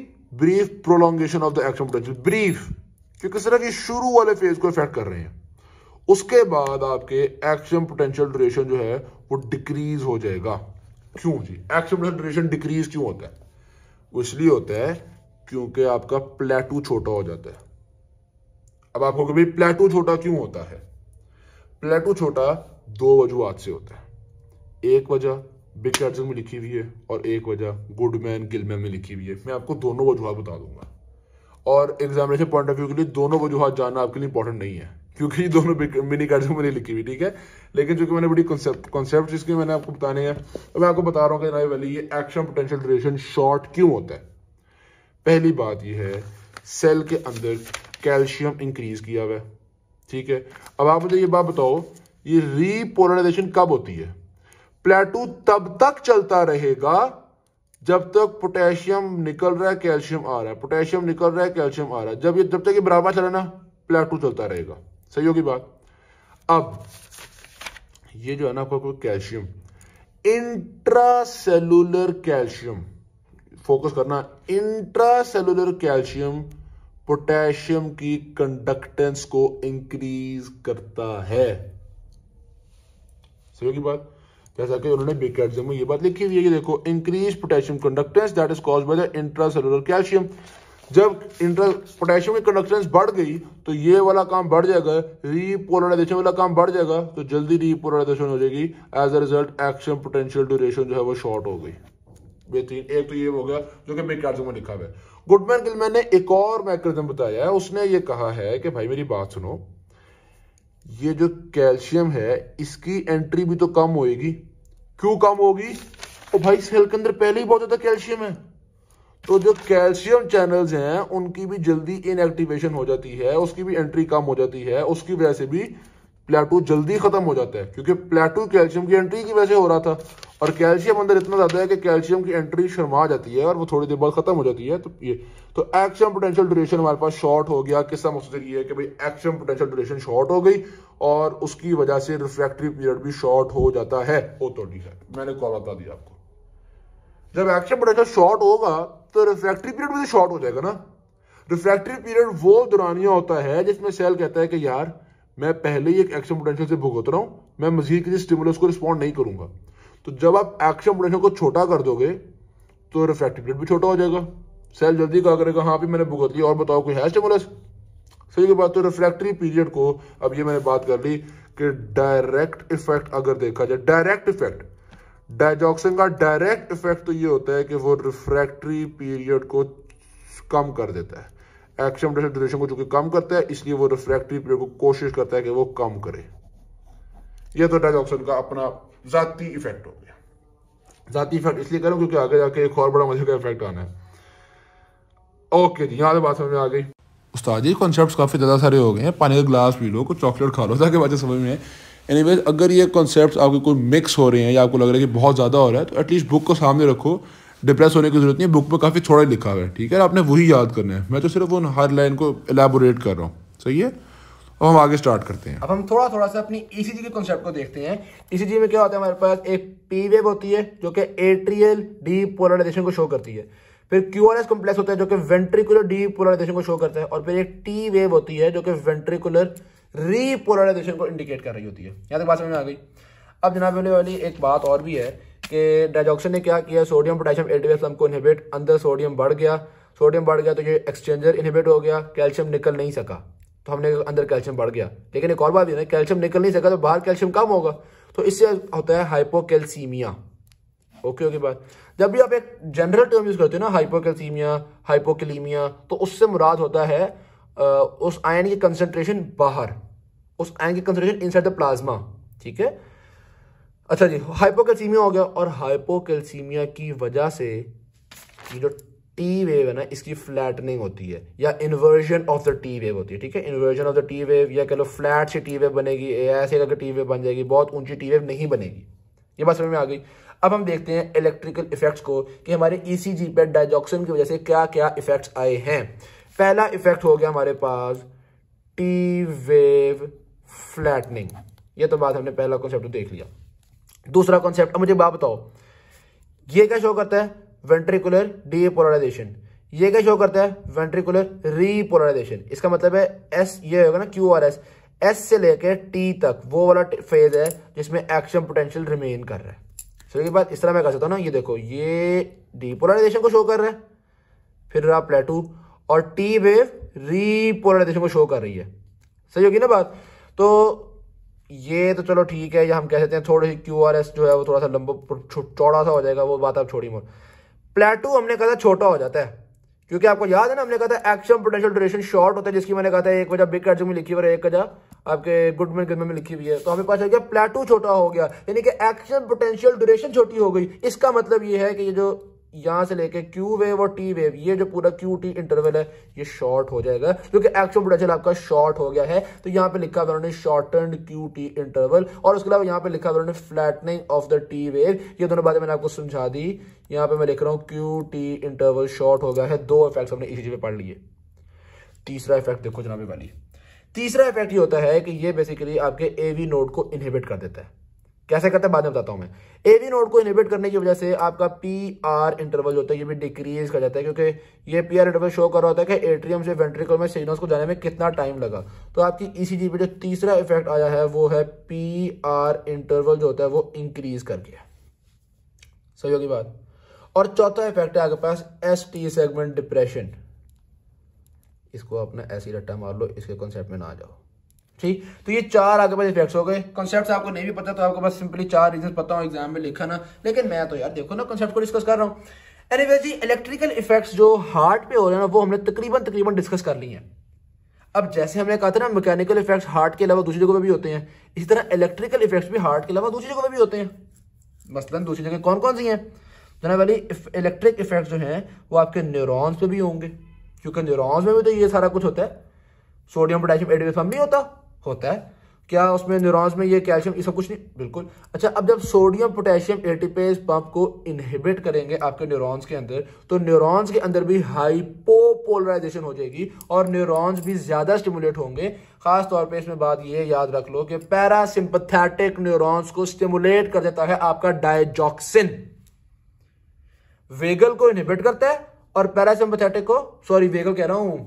brief prolongation of the action potential brief क्योंकि किस तरह की शुरू वाले फेज को इफेक्ट कर रहे हैं उसके बाद आपके एक्शन पोटेंशियल ड्यूरेशन जो है वो डिक्रीज हो जाएगा क्यों जी एक्शन पोटेंशियल ड्यूरेशन डिक्रीज क्यों होता है वो इसलिए होता है क्योंकि आपका प्लेटू छोटा हो जाता है अब आपको कभी प्लेटू छोटा क्यों होता है प्लेटू छोटा दो वजूहत से होता है एक वजह बिग कैटजन में लिखी हुई है और एक वजह गुडमैन गिलमैन में लिखी हुई है मैं आपको दोनों वजूहत बता दूंगा और एग्जामिनेशन पॉइंट ऑफ व्यू के लिए दोनों वजूहत जानना आपके लिए इंपॉर्टेंट नहीं है क्योंकि ये दोनों मिनी कार्ड जो मैंने लिखी हुई ठीक है लेकिन जो कि मैंने बड़ी कॉन्सेप्ट कॉन्सेप्ट जिसके मैंने आपको बताने हैं तो मैं आपको बता रहा हूँ कि राय वाली ये एक्शन पोटेंशियल ड्यूरेशन शॉर्ट क्यों होता है पहली बात यह है सेल के अंदर कैल्शियम इंक्रीज किया हुआ ठीक है अब आप मुझे ये बात बताओ ये रीपोलराइजेशन कब होती है प्लेटू तब तक चलता रहेगा जब तक पोटेशियम निकल रहा है कैल्शियम आ रहा है पोटेशियम निकल रहा है कैल्शियम आ रहा है जब ये जब तक ये बराबर चल रहा है ना प्लेटू चलता रहेगा सही होगी बात अब ये जो है ना आपका कैल्शियम इंट्रासेलुलर कैल्शियम फोकस करना इंट्रासेलुलर कैल्शियम पोटेशियम की कंडक्टेंस को इंक्रीज करता है सही होगी बात जैसा कि उन्होंने बिकेट में ये बात लिखी हुई है कि देखो increase potassium conductance that is cause by the intracellular calcium जब इंटर पोटेशियम की कंडक्टेंस बढ़ गई तो ये वाला काम बढ़ जाएगा रीपोलराइजेशन वाला काम बढ़ जाएगा तो जल्दी रीपोलराइजेशन हो जाएगी as a result action potential duration जो है वो शॉर्ट हो गई बेहतरीन एक तो ये हो गया जो कि मेकार्जम में लिखा हुआ है गुडमैन गिलमैन ने एक और मैकेनिज्म बताया है उसने ये कहा है कि भाई मेरी बात सुनो ये जो कैल्शियम है इसकी एंट्री भी तो कम होगी क्यों कम होगी ओ भाई सेल के अंदर पहले ही बहुत ज्यादा कैल्शियम है तो जो कैल्शियम चैनल्स हैं उनकी भी जल्दी इनएक्टिवेशन हो जाती है उसकी भी एंट्री कम हो जाती है उसकी वजह से भी प्लेटू जल्दी खत्म हो जाता है क्योंकि प्लेटू कैल्शियम की एंट्री की वजह से हो रहा था और कैल्शियम अंदर इतना ज्यादा है कि कैल्शियम की एंट्री शर्मा जाती है और वो थोड़ी देर बाद खत्म हो जाती है तो ये तो एक्शन पोटेंशियल ड्यूरेशन हमारे पास शॉर्ट हो गया किस्सा मकसद ये है कि भाई एक्शन पोटेंशियल ड्यूरेशन शॉर्ट हो गई और उसकी वजह से रिफ्रैक्टरी पीरियड भी शॉर्ट हो जाता है हो तो ठीक है मैंने कॉल बता दिया आपको जब एक्शन पोटेंशियल शॉर्ट होगा तो रिफ्रैक्टरी पीरियड भी शॉर्ट तो हो जाएगा ना रिफ्रैक्टरी पीरियड वो दुरानिया होता है जिसमें सेल कहता है कि यार मैं पहले ही एक एक्शन पोटेंशियल से भुगत रहा हूँ मैं मजीद किसी स्टिमुलस को रिस्पॉन्ड नहीं करूंगा तो जब आप एक्शन पोटेंशियल को छोटा कर दोगे तो रिफ्रैक्ट्री पीरियड भी छोटा हो जाएगा सेल जल्दी कहा करेगा हाँ भी मैंने भुगत लिया और बताओ कोई है स्टिमुलस सही की बात तो रिफ्रैक्टरी पीरियड को अब ये मैंने बात कर ली कि डायरेक्ट इफेक्ट अगर देखा जाए डायरेक्ट इफेक्ट डाइजॉक्सिन का डायरेक्ट इफेक्ट तो ये होता है कि वो रिफ्रैक्टरी पीरियड को कम कर देता है एक्शन ड्यूरेशन को चूंकि कम करता है इसलिए वो रिफ्रैक्टरी पीरियड को कोशिश करता है कि वो कम करे ये तो डाइजॉक्सिन का अपना जाती इफेक्ट हो गया जाती इफेक्ट इसलिए करूँ क्योंकि आगे जाके एक और बड़ा मजे का इफेक्ट आना है ओके जी यहाँ से बात समझ में आ गई उस्ताद जी कॉन्सेप्ट काफ़ी ज़्यादा सारे हो गए हैं पानी का ग्लास पी लो कुछ चॉकलेट खा लो ताकि बातें समझ में एनी वेज अगर ये कॉन्सेप्ट आपके कोई मिक्स हो रहे हैं या आपको लग रहा है कि बहुत ज़्यादा हो रहा है तो एटलीस्ट बुक को सामने रखो डिप्रेस होने की जरूरत नहीं है बुक में काफ़ी थोड़ा ही लिखा हुआ है ठीक है आपने वही याद करना है मैं तो सिर्फ उन हर लाइन को एलेबोरेट कर रहा हूँ सही है अब हम आगे स्टार्ट करते हैं अब हम थोड़ा थोड़ा सा अपनी ई के कॉन्सेप्ट को देखते हैं ई e में क्या होता है हमारे पास एक पी वेव होती है जो कि एट्रियल डी पोलराइजेशन को शो करती है फिर क्यू आर एस कॉम्प्लेक्स होता है जो कि वेंट्रिकुलर डी पोलराइजेशन को शो करता है और फिर एक टी वेव होती है जो कि वेंट्रिकुलर रीपोलराइजेशन को इंडिकेट कर रही होती है यहाँ तक बात समझ में आ गई अब जनाब होने वाली एक बात और भी है कि डाइजॉक्सन ने क्या किया सोडियम पोटेशियम एल्टीवेस को इनहिबिट अंदर सोडियम बढ़ गया सोडियम बढ़ गया तो ये एक्सचेंजर इनहिबिट हो गया कैल्शियम निकल नहीं सका तो हमने अंदर कैल्शियम बढ़ गया लेकिन एक और बात है कैल्शियम निकल नहीं सका तो बाहर कैल्शियम कम होगा तो इससे होता है हाइपोकैल्सीमिया ओके ओके बात जब भी आप एक जनरल टर्म यूज़ करते हो ना हाइपोकैल्सीमिया हाइपोकैलीमिया तो उससे मुराद होता है उस आयन की कंसंट्रेशन बाहर उस आयन की कंसंट्रेशन इनसाइड द प्लाज्मा ठीक है अच्छा जी हाइपोकैल्सीमिया हो गया और हाइपोकैल्सीमिया की वजह से ये जो टी वेव है ना इसकी फ्लैटनिंग होती है या inversion of the T wave होती है ठीक है inversion of the T wave या कह लो फ्लैट से टी वेव बनेगी ऐसे करके टी वेव बन जाएगी बहुत ऊंची टी वेव नहीं बनेगी ये बात समझ में आ गई अब हम देखते हैं इलेक्ट्रिकल इफेक्ट्स को कि हमारे ईसीजी e पे डाइजॉक्सिन की वजह से क्या क्या इफेक्ट्स आए हैं पहला इफेक्ट हो गया हमारे पास टी वेव फ्लैटनिंग ये तो बात हमने पहला कॉन्सेप्ट देख लिया दूसरा कॉन्सेप्ट मुझे बात बताओ ये क्या शो करता है वेंट्रिकुलर डीपोलराइजेशन ये क्या शो करता है वेंट्रिकुलर रीपोलराइजेशन इसका मतलब है एस ये होगा ना क्यू आर एस एस से लेकर टी तक वो वाला फेज है जिसमें एक्शन पोटेंशियल रिमेन कर रहा है सर ये बात इस तरह मैं कह सकता हूँ ना ये देखो ये डीपोलराइजेशन को शो कर रहा है फिर रहा प्लेटू और टी वेव रीपोलराइजेशन को शो कर रही है सही होगी ना बात तो ये तो चलो ठीक है या हम कह सकते हैं थोड़ी सी क्यू आर एस जो है वो थोड़ा सा लंबा चौड़ा सा हो जाएगा वो बात आप छोड़ी मोड़ प्लेटू हमने कहा था छोटा हो जाता है क्योंकि आपको याद है ना हमने कहा था एक्शन पोटेंशियल ड्यूरेशन शॉर्ट होता है जिसकी मैंने कहा था एक वजह बिग कर्ज में लिखी हुई है एक वजह आपके गुडमैन गजमे में लिखी हुई है तो हमें पास हो गया प्लेटू छोटा हो गया यानी कि एक्शन पोटेंशियल ड्यूरेशन छोटी हो गई इसका मतलब ये है कि ये जो यहां से लेके क्यू वेव और टी वेव ये जो पूरा क्यू टी इंटरवल है ये शॉर्ट हो जाएगा क्योंकि एक्चुअल पोटेंशियल आपका शॉर्ट हो गया है तो यहां पे लिखा हुआ उन्होंने शॉर्टेंड क्यू टी इंटरवल और उसके अलावा यहां पे लिखा हुआ उन्होंने flattening of the T wave ये दोनों बातें मैंने आपको समझा दी यहां पे मैं लिख रहा हूं क्यू टी इंटरवल शॉर्ट हो गया है दो इफेक्ट हमने इसी पे पढ़ लिए तीसरा इफेक्ट देखो जनाबे वाली तीसरा इफेक्ट ये होता है कि ये बेसिकली आपके एवी नोड को इनहिबिट कर देता है कैसे करते हैं बाद में बताता हूं मैं एवी नोड को इनिबेट करने की वजह से आपका पी आर इंटरवल होता है ये भी डिक्रीज कर जाता है क्योंकि ये पी आर इंटरवल शो कर रहा होता है कि एट्रियम से वेंट्रिकल में सिग्नल्स को जाने में कितना टाइम लगा तो आपकी ईसीजी e पे जो तीसरा इफेक्ट आया है वो है पी आर इंटरवल जो होता है वो इंक्रीज कर गया सही होगी बात और चौथा इफेक्ट है आपके पास एस टी सेगमेंट डिप्रेशन इसको अपना ऐसी रट्टा मार लो इसके कॉन्सेप्ट में ना आ जाओ ठीक तो ये चार आगे पास इफेक्ट्स हो गए कॉन्सेप्ट आपको नहीं भी पता तो आपको बस सिंपली चार रीजन पता हो एग्जाम में लिखा ना लेकिन मैं तो यार देखो ना कॉन्सेप्ट को डिस्कस कर रहा हूँ एनीवे जी इलेक्ट्रिकल इफेक्ट्स जो हार्ट पे हो रहे हैं ना वो हमने तकरीबन तकरीबन डिस्कस कर ली है अब जैसे हमने कहा था ना मैकेनिकल इफेक्ट्स हार्ट के अलावा दूसरी जगह पर भी होते हैं इसी तरह इलेक्ट्रिकल इफेक्ट्स भी हार्ट के अलावा दूसरी जगह पर भी होते हैं मसलन दूसरी जगह कौन कौन सी हैं जना वाली इलेक्ट्रिक इफेक्ट्स जो हैं वो आपके न्यूरॉन्स पे भी होंगे क्योंकि न्यूरॉन्स में भी तो ये सारा कुछ होता है सोडियम पोटेशियम एडिफॉर्म भी होता होता है क्या उसमें न्यूरॉन्स में ये कैल्शियम ये सब कुछ नहीं बिल्कुल अच्छा अब जब सोडियम पोटेशियम एटीपेज पंप को इनहिबिट करेंगे आपके न्यूरॉन्स के अंदर तो न्यूरॉन्स के अंदर भी हाइपोपोलराइजेशन हो जाएगी और न्यूरॉन्स भी ज़्यादा स्टिमुलेट होंगे खास तौर पे इसमें बात ये याद रख लो कि पैरासिम्पथेटिक न्यूरोन्स को स्टिमुलेट कर देता है आपका डायजॉक्सिन वेगल को इनहिबिट करता है और पैरासिम्पथेटिक को सॉरी वेगल कह रहा हूं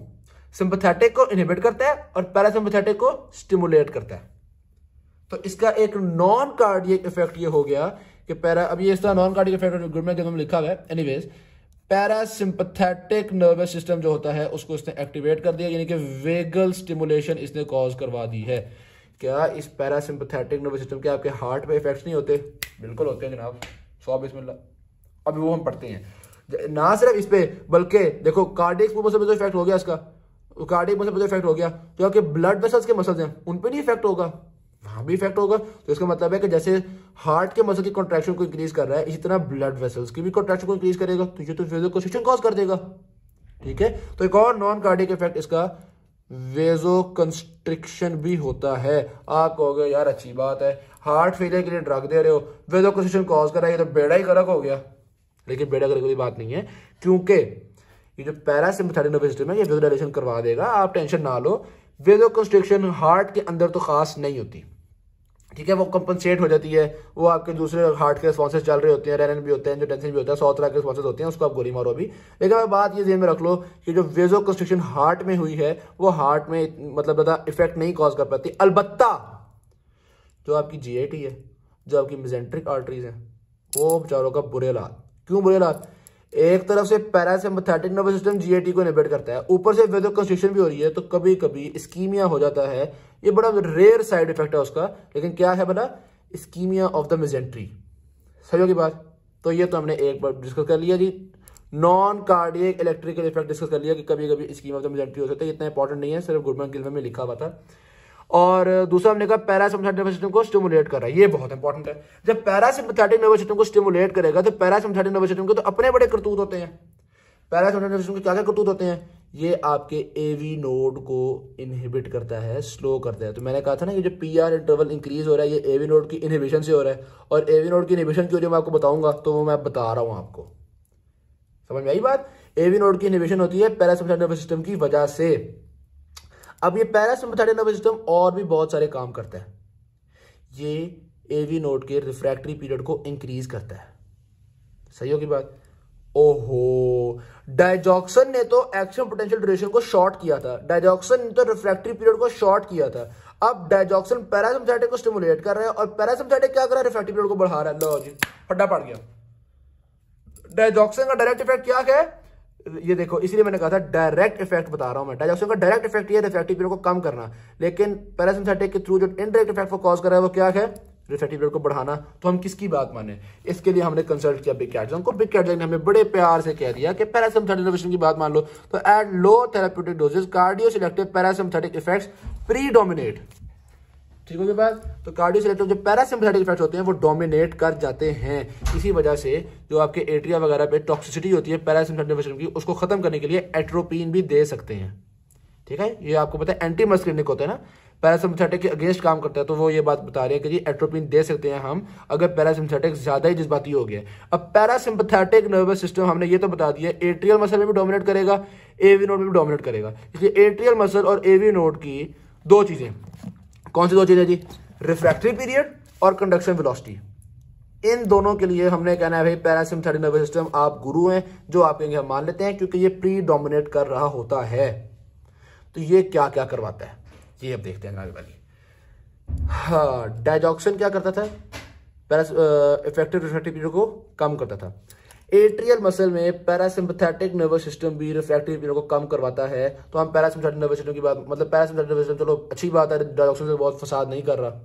सिंपथेटिक को इनहिबिट करता है और पैरासिम्पथेटिक को स्टिमुलेट करता है तो इसका एक नॉन कार्डियक इफेक्ट ये हो गया कि पैरा अब ये इसका नॉन कार्डियक इफेक्ट गुड में जगह में लिखा हुआ है एनीवेज पैरासिम्पथेटिक नर्वस सिस्टम जो होता है उसको इसने एक्टिवेट कर दिया यानी कि वेगल स्टिमुलेशन इसने कॉज करवा दी है क्या इस पैरासिम्पथेटिक नर्वस सिस्टम के आपके हार्ट पे इफेक्ट्स नहीं होते बिल्कुल होते हैं जनाब सौ बिस्मिल्ला अभी वो हम पढ़ते हैं ना सिर्फ इस पर बल्कि देखो कार्डिक में तो इफेक्ट हो गया इसका कार्डिक मसल पर इफेक्ट तो हो गया तो आपके ब्लड वेसल्स के मसल्स हैं उन पर नहीं इफेक्ट होगा वहां भी इफेक्ट होगा तो इसका मतलब है कि जैसे हार्ट के मसल की कॉन्ट्रेक्शन को इंक्रीज कर रहा है इसी तरह ब्लड वेसल्स की भी कॉन्ट्रेक्शन को इंक्रीज करेगा तो ये तो वेजोकोस्ट्रिक्शन कॉज कर देगा ठीक है तो एक और नॉन कार्डिक इफेक्ट इसका वेजो कंस्ट्रिक्शन भी होता है आप कहोगे यार अच्छी बात है हार्ट फेलियर के लिए ड्रग दे रहे हो वेजो कंस्ट्रिक्शन कॉज कर रहा है ये तो बेड़ा ही गरक हो गया लेकिन बेड़ा गरक वाली बात नहीं है क्योंकि ये जो पैरासिम्पथेटिक नर्वस सिस्टम है ये वेजोडाइलेशन करवा देगा आप टेंशन ना लो वेजो कंस्ट्रिक्शन हार्ट के अंदर तो खास नहीं होती ठीक है वो कंपनसेट हो जाती है वो आपके दूसरे हार्ट के रिस्पॉन्सेज चल रहे होते हैं रेनन भी होते हैं जो टेंशन भी होता है सौ तरह के रिस्पॉन्सेज होते हैं उसको आप गोली मारो अभी लेकिन अब बात ये जेन में रख लो कि जो वेजो कंस्ट्रिक्शन हार्ट में हुई है वो हार्ट में मतलब ज़्यादा इफेक्ट नहीं कॉज कर पाती अलबत्ता जो आपकी जी है जो आपकी मिजेंट्रिक आर्टरीज हैं वो बेचारों का बुरे हालात क्यों बुरे हालात एक तरफ से पैरासिम्पथेटिक नर्वस सिस्टम जीएटी को इनहिबिट करता है ऊपर से वेदो कंस्ट्रक्शन भी हो रही है तो कभी कभी स्कीमिया हो जाता है ये बड़ा रेयर साइड इफेक्ट है उसका लेकिन क्या है बना स्कीमिया ऑफ द मिजेंट्री समझो की बात तो ये तो हमने एक बार डिस्कस कर लिया जी non cardiac electrical effect discuss कर लिया कि कभी कभी स्कीम ऑफ द मेजेंट्री हो सकता है इतना इंपॉर्टेंट नहीं है सिर्फ गुडमैन किल्वे में लिखा हुआ था और दूसरा हमने कहा पैरासिम्पथेटिक नर्वस सिस्टम को स्टिमुलेट कर रहा है ये बहुत इंपॉर्टेंट है जब पैरासिम्पथेटिक नर्वस सिस्टम को स्टिमुलेट करेगा तो पैरासिम्पथेटिक नर्वस सिस्टम के तो अपने बड़े करतूत होते हैं पैरासिम्पथेटिक नर्वस सिस्टम के क्या क्या करतूत होते हैं ये आपके एवी नोड को इनहिबिट करता है स्लो करता है तो मैंने कहा था ना ये जो पी आर इंटरवल इंक्रीज हो रहा है ये एवी नोड की इनहिबिशन से हो रहा है और एवी नोड की इनहिबिशन क्यों वजह मैं आपको बताऊंगा तो वो मैं बता रहा हूँ आपको समझ में आई बात एवी नोड की इनहिबिशन होती है पैरासिम्पथेटिक नर्वस सिस्टम की वजह से अब ये पैरासिम्पथेटिक नर्वस सिस्टम और भी बहुत सारे काम करता है ये ए वी नोट के रिफ्रैक्टरी पीरियड को इंक्रीज करता है सही होगी बात ओहो डायजॉक्सन ने तो एक्शन पोटेंशियल ड्यूरेशन को शॉर्ट किया था डायजॉक्सन ने तो रिफ्रैक्टरी पीरियड को शॉर्ट किया था अब डायजॉक्सन पैरासिम्पथेटिक को स्टिमुलेट कर रहा है और पैरासिम्पथेटिक क्या कर रहा है रिफ्रैक्टरी पीरियड को बढ़ा रहा है लो जी फटा पड़ गया डायजॉक्सन का डायरेक्ट इफेक्ट क्या है ये देखो इसलिए मैंने कहा था डायरेक्ट इफेक्ट बता रहा हूं मैं डाइजेक्शन का डायरेक्ट इफेक्ट ये रिफेक्टिव पीरियड को कम करना लेकिन पैरासिम्थेटिक के थ्रू जो इनडायरेक्ट इफेक्ट को कॉज कर रहा है वो क्या है रिफेक्टिव पीरियड को बढ़ाना तो हम किसकी बात माने इसके लिए हमने कंसल्ट किया बिग कैटजन को बिग कैटजन ने हमें बड़े प्यार से कह दिया कि पैरासिम्थेटिक रिविजन की बात मान लो तो at low therapeutic doses cardio selective effect predominate ठीक हो गया तो कार्डियो सेलेक्टिव जो पैरासिम्पथेटिक इफेक्ट होते हैं वो डोमिनेट कर जाते हैं इसी वजह से जो आपके एट्रिया वगैरह पे टॉक्सिसिटी होती है पैरासिम्पथेटिक की उसको खत्म करने के लिए एट्रोपिन भी दे सकते हैं ठीक है ये आपको पता है एंटी मस्क्लिनिक होता है ना पैरासिम्पथेटिक के अगेंस्ट काम करता है तो वो ये बात बता रहे हैं कि जी एट्रोपिन दे सकते हैं हम अगर पैरासिम्पथेटिक ज्यादा ही जज्बाती हो गया अब पैरासिम्पथेटिक नर्वस सिस्टम हमने ये तो बता दिया एट्रियल मसल में भी डोमिनेट करेगा एवी नोड में भी डोमिनेट करेगा इसलिए एट्रियल मसल और एवी नोड की दो चीजें कौन सी दो चीज़ें जी रिफ्रैक्टरी पीरियड और कंडक्शन वेलोसिटी इन दोनों के लिए हमने कहना है भाई पैरासिम्थेटिक नर्वस सिस्टम आप गुरु हैं जो आप कहेंगे हम मान लेते हैं क्योंकि ये प्री डोमिनेट कर रहा होता है तो ये क्या क्या करवाता है ये अब देखते हैं हाँ डाइजॉक्सिन क्या करता था इफेक्टिव रिफ्रैक्टिव पीरियड को कम करता था एट्रियल मसल में पैरासिम्पथेटिक नर्वस सिस्टम भी रिफ्लेक्टिव पीरियड को कम करवाता है तो हम पैरासिम्पथेटिक नर्वस सिस्टम की बात मतलब पैरासिम्पथेटिक नर्वस सिस्टम चलो अच्छी बात है डायरेक्शन से बहुत फसाद नहीं कर रहा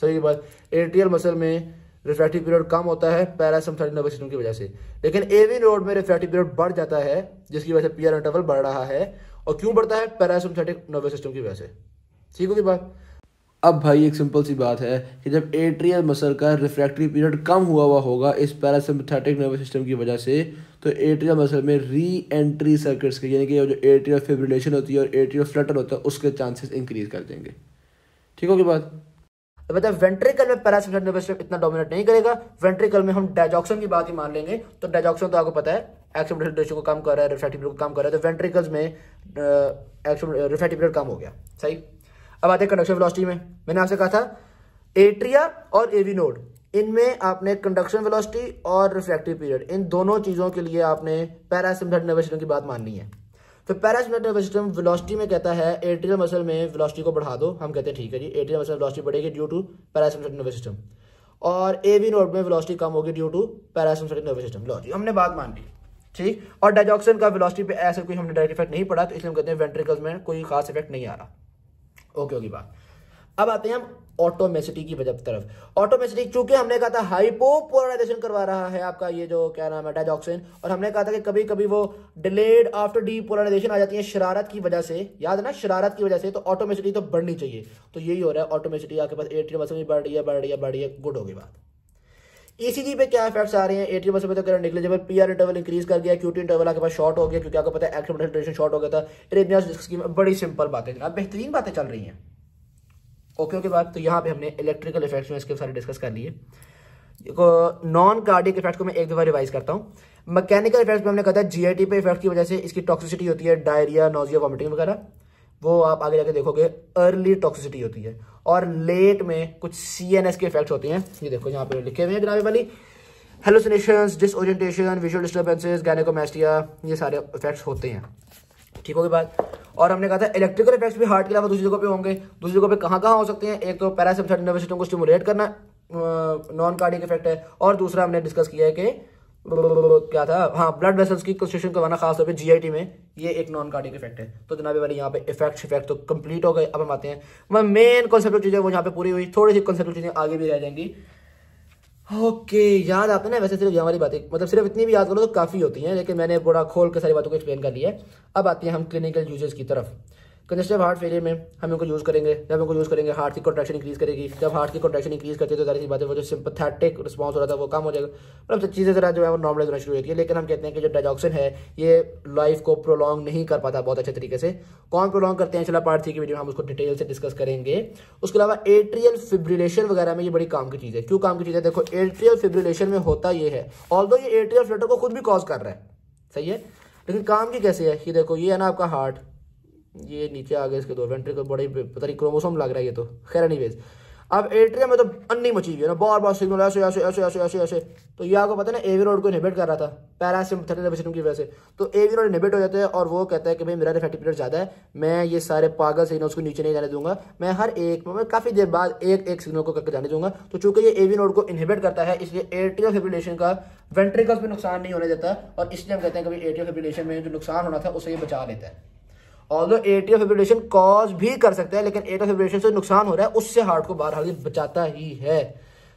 सही बात एट्रियल मसल में रिफ्लेक्टिव पीरियड कम होता है पैरासिम्पथेटिक नर्वस सिस्टम की वजह से लेकिन एवी नोड में रिफ्लेक्टिव पीरियड बढ़ जाता है जिसकी वजह से पीआर इंटरवल बढ़ रहा है और क्यों बढ़ता है पैरासिम्पथेटिक नर्वस सिस्टम की वजह से ठीक होगी बात अब भाई एक सिंपल सी बात है कि जब एट्रियल मसल का रिफ्रैक्टरी पीरियड कम हुआ हुआ होगा इस पैरासिम्पथेटिक नर्वस सिस्टम की वजह से तो एट्रियल मसल में री एंट्री सर्किट्स के यानी कि जो एट्रियल फिब्रिलेशन होती है और एट्रियल फ्लटर होता है उसके चांसेस इंक्रीज कर देंगे ठीक होगी बात तो मतलब वेंट्रिकल में पैरासिम्पथेटिक नर्वस सिस्टम इतना डोमिनेट नहीं करेगा वेंट्रिकल में हम डाइजॉक्सन की बात ही मान लेंगे तो डाइजॉक्सन तो आपको पता है एक्सोमेटेड रेशियो को कम कर रहा है रिफ्रैक्टिव को कम कर रहा है तो वेंट्रिकल्स में एक्सोमेट पीरियड कम हो गया सही अब आते हैं कंडक्शन वेलोसिटी में मैंने आपसे कहा था एट्रिया और एवी नोड इनमें आपने कंडक्शन वेलोसिटी और रिफ्रैक्टिव पीरियड इन दोनों चीज़ों के लिए आपने पैरासिम्पलेट नर्वस सिस्टम की बात माननी है तो पैरासिम्पलेट नर्वस सिस्टम वेलोसिटी में कहता है एट्रियल मसल में वेलोसिटी को बढ़ा दो हम कहते हैं ठीक है जी एट्रियल मसल वेलोसिटी बढ़ेगी due to parasympathetic nervous system और एवी नोड में वेलोसिटी कम होगी due to parasympathetic nervous system logic हमने बात मान ली ठीक और डाइजॉक्सन का वेलोसिटी पे ऐसा कोई हमने डायरेक्ट इफेक्ट नहीं पड़ा तो इसलिए हम कहते हैं वेंट्रिकल्स में कोई खास इफेक्ट नहीं आ रहा ओके ओके बात अब आते हैं हम ऑटोमेसिटी की वजह तरफ ऑटोमेसिटी चूंकि हमने कहा था हाइपोपोलराइजेशन करवा रहा है आपका ये जो क्या नाम है डाइजॉक्सिन और हमने कहा था कि कभी कभी वो डिलेड आफ्टर डीपोलराइजेशन आ जाती है शरारत की वजह से याद है ना शरारत की वजह से तो ऑटोमेसिटी तो बढ़नी चाहिए तो यही हो रहा है ऑटोमेसिटी आपके पास बस परसेंट बढ़ रही है बढ़ रही है बढ़ रही है गुड होगी बात ईसीजी पे क्या इफेक्ट्स आ रहे हैं एटी परसेंट तक करंट निकले जब पी आर इंटरवल इंक्रीज कर गया क्यूटी इंटरवल आपके पास शॉर्ट हो गया क्योंकि आपको पता है एक्टिव ड्यूरेशन शॉर्ट हो गया था इरेबियस स्कीम बड़ी सिंपल बातें जनाब बेहतरीन बातें चल रही हैं ओके ओके बात तो यहाँ पे हमने इलेक्ट्रिकल इफेक्ट्स में इसके सारे डिस्कस कर लिए नॉन कार्डिक इफेक्ट को मैं एक दफ़ा रिवाइज करता हूँ मैकेनिकल इफेक्ट में हमने कहा था जीआईटी पे इफेक्ट की वजह से इसकी टॉक्सिसिटी होती है डायरिया नोजिया वॉमिटिंग वगैरह वो आप आगे जाके देखोगे अर्ली टॉक्सिसिटी होती है और लेट में कुछ सी एन एस के इफेक्ट होते हैं ये देखो यहाँ पे लिखे हुए हैं जनाबे वाली hallucination disorientation visual disturbances gynaecomastia ये सारे इफेक्ट्स होते हैं ठीक होगी बात और हमने कहा था इलेक्ट्रिकल इफेक्ट्स भी हार्ट के अलावा दूसरी जगह पे होंगे दूसरी जगह पे कहाँ कहाँ हो सकते हैं एक तो पैरासिम्थेटिक नर्वस सिस्टम को स्टिमुलेट करना नॉन कार्डिक इफेक्ट है और दूसरा हमने डिस्कस किया है कि क्या था हाँ ब्लड वेसल्स की कंस्ट्रक्शन करवाना खासतौर पे जीआईटी में ये एक नॉन कार्डिक इफेक्ट है तो जनाब वाले यहाँ पे इफेक्ट इफेक्ट तो कंप्लीट हो गए अब हम आते हैं मैं मेन कॉन्सेप्ट चीज़ें वो यहाँ पे पूरी हुई थोड़ी सी कॉन्सेप्ट चीज़ें आगे भी रह जाएंगी ओके याद आते ना वैसे सिर्फ यहाँ हमारी बातें मतलब सिर्फ इतनी भी याद करो तो काफ़ी होती हैं लेकिन मैंने बड़ा खोल के सारी बातों को एक्सप्लेन कर लिया है अब आती है हम क्लिनिकल यूजेस की तरफ कंजेस्टिव हार्ट फेलियर में हम इनको यूज़ करेंगे जब इनको यूज़ करेंगे हार्ट की कॉन्ट्रेक्शन इंक्रीज़ करेगी जब हार्ट की कॉन्ट्रेक्शन इंक्रीज़ करती है तो जारी सी बात है वो जो सिंपथेटिक रिस्पॉस हो रहा था वो कम हो जाएगा मतलब सब चीज़ें ज़रा जो है वो नॉर्मलाइज होना शुरू होती है लेकिन हम कहते हैं कि जो डाइजॉक्सिन है ये लाइफ को प्रोलॉन्ग नहीं कर पाता बहुत अच्छे तरीके से कौन प्रोलॉन्ग करते हैं चला पार्ट थी की वीडियो हम उसको डिटेल से डिस्कस करेंगे उसके अलावा एट्रियल फिब्रिलेशन वगैरह में ये बड़ी काम की चीज़ है क्यों काम की चीज़ है देखो एट्रियल फिब्रिलेशन में होता ये है ऑल ये एट्रियल फ्लटर को खुद भी कॉज कर रहा है सही है लेकिन काम की कैसे है ये देखो ये है ना आपका हार्ट ये नीचे आ गए इसके दो वेंट्रिकल बड़ी पता नहीं क्रोमोसोम लग रहा है ये तो खैर नहीं वेज अब एट्रिया में तो अन्नी मची हुई है ना बार बार सिग्नल ऐसे ऐसे ऐसे ऐसे ऐसे ऐसे तो ये आपको पता है ना एवी रोड को इनिबिट कर रहा था पैरासिम की वजह से तो एवी रोड इनिबिट हो जाता है और वो कहता है कि भाई मेरा रिफेक्टिव पीरियड ज़्यादा है मैं ये सारे पागल सिग्नल्स को नीचे नहीं जाने दूंगा मैं हर एक मैं काफ़ी देर बाद एक एक सिग्नल को करके जाने दूंगा तो चूंकि ये एवी रोड को इनिबिट करता है इसलिए एट्रियल फिब्रिलेशन का वेंट्रिकल्स में नुकसान नहीं होने देता और इसलिए हम कहते हैं कि एट्रियल फिब्रिलेशन में जो नुकसान होना था उसे ये बचा लेता है all AT of vibration cause भी कर सकते हैं लेकिन एट ऑफ वाइब्रेशन से नुकसान हो रहा है उससे हार्ट को बाहर हाल बचाता ही है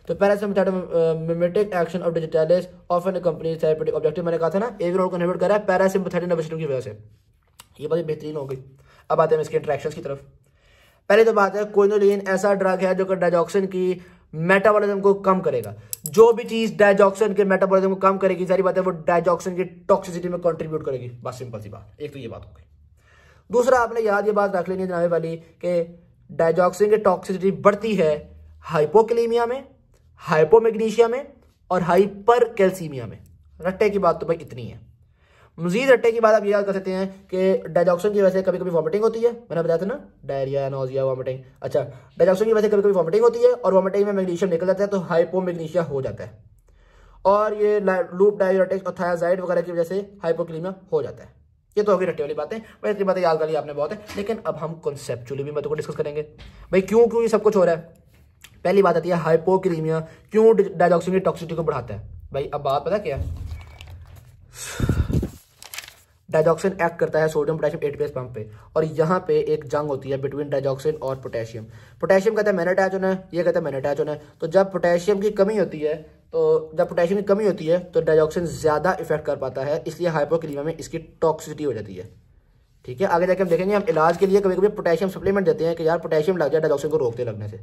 तो parasympathetic action of digitalis of an company therapeutic objective मैंने कहा था ना एवी रोड को इनहिबिट करा है पैरासिम्पथेटिक नर्वस सिस्टम की वजह से ये बात बेहतरीन हो गई अब आते हैं इसके इंट्रैक्शन की तरफ पहले तो बात है कोइनोलिन ऐसा ड्रग है जो कि डाइजॉक्सिन की मेटाबॉलिज्म को कम करेगा जो भी चीज डाइजॉक्सिन के मेटाबॉलिज्म को कम करेगी सारी बात है वो डाइजॉक्सिन की टॉक्सिसिटी में कंट्रीब्यूट करेगी बस सिंपल सी बात एक तो ये बात हो गई दूसरा आपने याद ये बात रख लेनी जनाबे वाली कि डाइजॉक्सिन की टॉक्सिसिटी बढ़ती है हाइपोकलीमिया में हाइपोमैग्नीशिया में और हाइपर कैल्सीमिया में रट्टे की बात तो भाई इतनी है मजीद रट्टे की बात आप ये याद कर सकते हैं कि डाइजॉक्सिन की वजह से कभी कभी वॉमिटिंग होती है मैंने बताया था ना डायरिया नोजिया वॉमिटिंग अच्छा डाइजॉक्सिन की वजह से कभी कभी वॉमिटिंग होती है और वॉमिटिंग में मैग्नीशियम निकल जाता है तो हाइपोमैग्नीशिया हो जाता है और ये लूप डायरेटिक्स और थायाजाइड वगैरह की वजह से हाइपोक्लीमिया हो जाता है ये तो अभी रट्टे वाली बातें भाई इतनी बातें याद कर ली आपने बहुत है लेकिन अब हम कॉन्सेप्चुअली भी मैं तो डिस्कस करेंगे भाई क्यों क्यों ये सब कुछ हो रहा है पहली बात आती है हाइपोक्रीमिया क्यों डाइजॉक्सिन की टॉक्सिटी को बढ़ाता है भाई अब बात पता क्या है डाइजॉक्सिन एक्ट करता है sodium potassium ATPase pump पे और यहाँ पे एक जंग होती है बिटवीन डाइजॉक्सिन और पोटेशियम पोटेशियम कहता है मैंने होना है ये कहता है मैंने होना है तो जब पोटेशियम की कमी होती है तो जब पोटेशियम की कमी होती है तो डाइऑक्सिन ज़्यादा इफेक्ट कर पाता है इसलिए हाइपोक्रीमिया में इसकी टॉक्सिसिटी हो जाती है ठीक है आगे जाके हम देखेंगे हम इलाज के लिए कभी कभी पोटेशियम सप्लीमेंट देते हैं कि यार पोटेशियम लग जाए डाइऑक्सिन को रोकते लगने से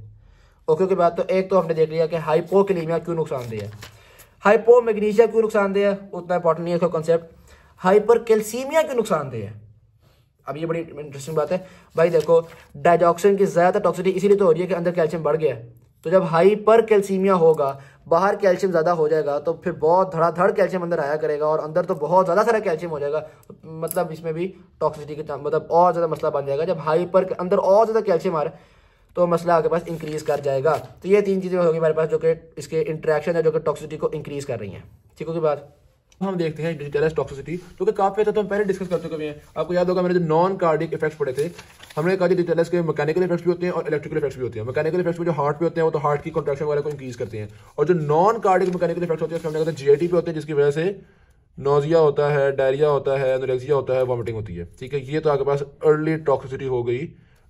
ओके के बाद तो एक तो हमने देख लिया कि हाइपोक्रीमिया क्यों नुकसानदेह है हाइपो मैग्नीशिया क्यों नुकसानदेह है उतना इंपॉर्टेंट नहीं है इसका कॉन्सेप्ट हाइपर कैल्सीमिया क्यों नुकसानदेह है अब ये बड़ी इंटरेस्टिंग बात है भाई देखो डाइजॉक्सिन की ज़्यादा टॉक्सिटी इसीलिए तो हो रही है कि अंदर कैल्शियम बढ़ गया है तो जब हाइपर कैल्सीमिया होगा बाहर कैल्शियम ज़्यादा हो जाएगा तो फिर बहुत धड़ाधड़ कैल्शियम अंदर आया करेगा और अंदर तो बहुत ज़्यादा सारा कैल्शियम हो जाएगा मतलब इसमें भी टॉक्सिसिटी के मतलब और ज़्यादा मसला बन जाएगा जब हाइपर अंदर और ज़्यादा कैल्शियम आ रहा है तो मसला आपके पास इंक्रीज़ कर जाएगा तो ये तीन चीज़ें होगी हमारे पास जो कि इसके इंट्रैक्शन है जो कि टॉक्सिसिटी को इंक्रीज़ कर रही हैं ठीक होगी बात हम देखते हैं डिजिटलाइज टॉक्सिसिटी जो कि काफी अच्छा तो हम पहले डिस्कस कर चुके हैं आपको याद होगा मेरे जो नॉन कार्डिक इफेक्ट्स पड़े थे हमने कहा डिजिटलाइज के मैकेनिकल इफेक्ट्स भी होते हैं और इलेक्ट्रिकल इफेक्ट्स भी होते हैं मैकेनिकल इफेक्ट्स में जो हार्ट पे होते हैं वो तो हार्ट की कॉन्ट्रेक्शन वगैरह को इंक्रीज करते हैं और जो नॉन कार्डिक मैकेनिकल इफेक्ट्स होते हैं हमने कहा जीआईटी पे होते हैं जिसकी वजह से नोजिया होता है डायरिया होता है एनोरेक्सिया होता है वॉमिटिंग होती है ठीक है ये तो आपके पास अर्ली टॉक्सिसिटी हो गई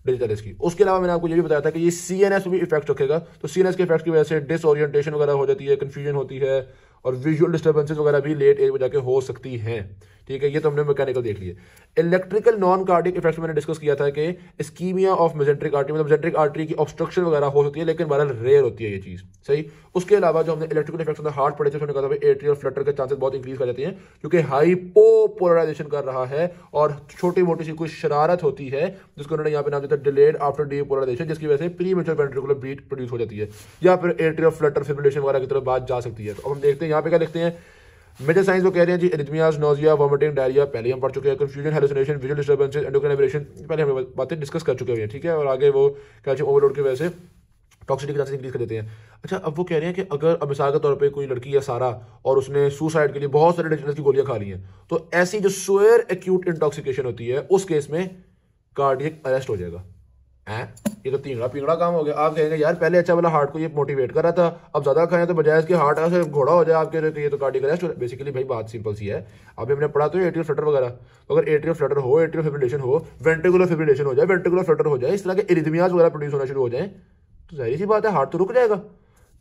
डिजिटलाइज की उसके अलावा मैंने आपको ये भी बताया था कि ये सी एन एस भी इफेक्ट रखेगा तो सी एन एस के इफेक्ट की वजह से डिसोरिएंटेशन वगैरह हो जाती है कन्फ्यूजन होती है और विजुअल डिस्टर्बेंसेज वगैरह भी लेट एज में जाके हो सकती हैं ठीक है ये तो हमने मैकेनिकल देख लिए इलेक्ट्रिकल नॉन कार्डिक इफेक्ट मैंने डिस्कस किया था कि स्कीमिया ऑफ मेजेंट्रिक आर्टरी मतलब मेजेंट्रिक आर्टरी की ऑब्स्ट्रक्शन वगैरह हो सकती है लेकिन बहरहाल रेयर होती है ये चीज़ सही उसके अलावा जो हमने इलेक्ट्रिकल इफेक्ट ऑफ हार्ट पड़े थे उसने कहा था एट्रियल फ्लटर के चांसेस बहुत इंक्रीज कर जाते हैं क्योंकि हाइपोपोलराइजेशन कर रहा है और छोटी मोटी सी कोई शरारत होती है जिसको उन्होंने यहाँ पे नाम दिया डिलेड आफ्टर डीपोलराइजेशन जिसकी वजह से premature ventricular beat produce हो जाती है या फिर एट्रियल फ्लटर फिब्रिलेशन वगैरह की तरफ बात जा सकती है तो हम देखते हैं यहाँ पे क्या देखते हैं मेजर साइंस वो कह रहे हैं जी एनिथमियाज नोजिया वॉमिटिंग डायरिया पहले हम पढ़ चुके हैं confusion hallucination visual disturbance endocrine पहले हम बातें डिस्कस कर चुके हुए हैं ठीक है और आगे वो क्या ओवरलोड की वजह से टॉक्सिटी की इंक्रीज कर देते हैं अच्छा अब वो कह रहे हैं कि अगर अब मिसाल के तौर पर कोई लड़की है सारा और उसने सुसाइड के लिए बहुत सारे डिटेल्स की गोलियां खा ली हैं तो ऐसी जो सोयर एक्यूट इंटॉक्सिकेशन होती है उस केस में कार्डियक अरेस्ट हो जाएगा हैं ये तो तीन पिंगड़ा काम हो गया आप कहेंगे यार पहले अच्छा वाला हार्ट को ये मोटिवेट कर रहा था अब ज़्यादा खाएं तो बजाय इसके हार्ट ऐसे घोड़ा हो जाए आपके तो ये तो कार्डिक अरेस्ट हो बेसिकली भाई बात सिंपल सी है अभी हमने पढ़ा तो एट्रियल फ्लटर वगैरह तो अगर एट्रियल फ्लटर हो एट्रियल फिब्रिलेशन हो वेंटिकुलर फिब्रिलेशन हो जाए वेंटिकुलर फ्लटर हो जाए इस तरह के एरिथमियाज वगैरह प्रोड्यूस होना शुरू हो जाए तो जाहिर सी बात है हार्ट तो रुक जाएगा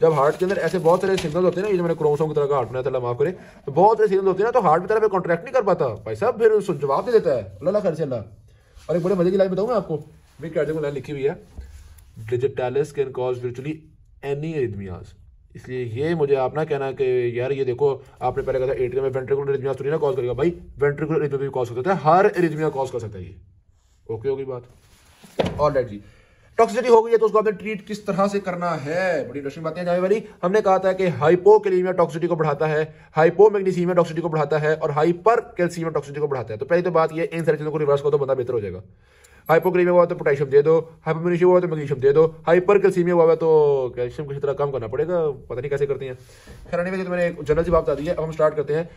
जब हार्ट के अंदर ऐसे बहुत सारे सिग्नल होते हैं ना ये मैंने क्रोमसोम की तरह का हार्ट बनाया था माफ करे तो बहुत सारे सिग्नल होते हैं ना तो हार्ट की तरफ कॉन्ट्रैक्ट नहीं कर पाता भाई साहब फिर जवाब दे देता है अल्लाह खैर से अल्लाह और एक बड़े मजे की लाइफ बताऊंगा आपको मेरी क्राइटेरिया में लाइन लिखी हुई है digitalis can cause virtually any arrhythmias इसलिए ये मुझे आप ना कहना कि यार ये देखो आपने पहले कहा था एटीएम में वेंट्रिकुलर रिदमिया थोड़ी ना कॉज करेगा भाई वेंट्रिकुलर रिदमिया भी कॉज सकता है हर रिदमिया कॉज कर सकता है ये ओके होगी बात और जी टॉक्सिसिटी हो गई है तो उसको आपने ट्रीट किस तरह से करना है बड़ी इंटरेस्टिंग बातें जाने वाली हमने कहा था कि हाइपो कैलीमिया टॉक्सिसिटी को बढ़ाता है हाइपो मैग्नीसीमिया टॉक्सिसिटी को बढ़ाता है और हाइपर कैल्सीमिया टॉक्सिसिटी को बढ़ाता है तो पहली तो बात ये इन सारी चीज़ों को रिवर्स करो तो बंदा बेहतर हो जाएगा हाइपोक्रीमिया हुआ तो पोटेशियम दे दो हाइपोमनीशिया हुआ तो मैग्नीशियम दे दो हाइपर कैल्सीमिया हुआ तो कैल्शियम किसी तरह कम करना पड़ेगा पता नहीं कैसे करते हैं खैर नहीं तो मैंने एक जनरल सी बात बता दी है अब हम स्टार्ट करते हैं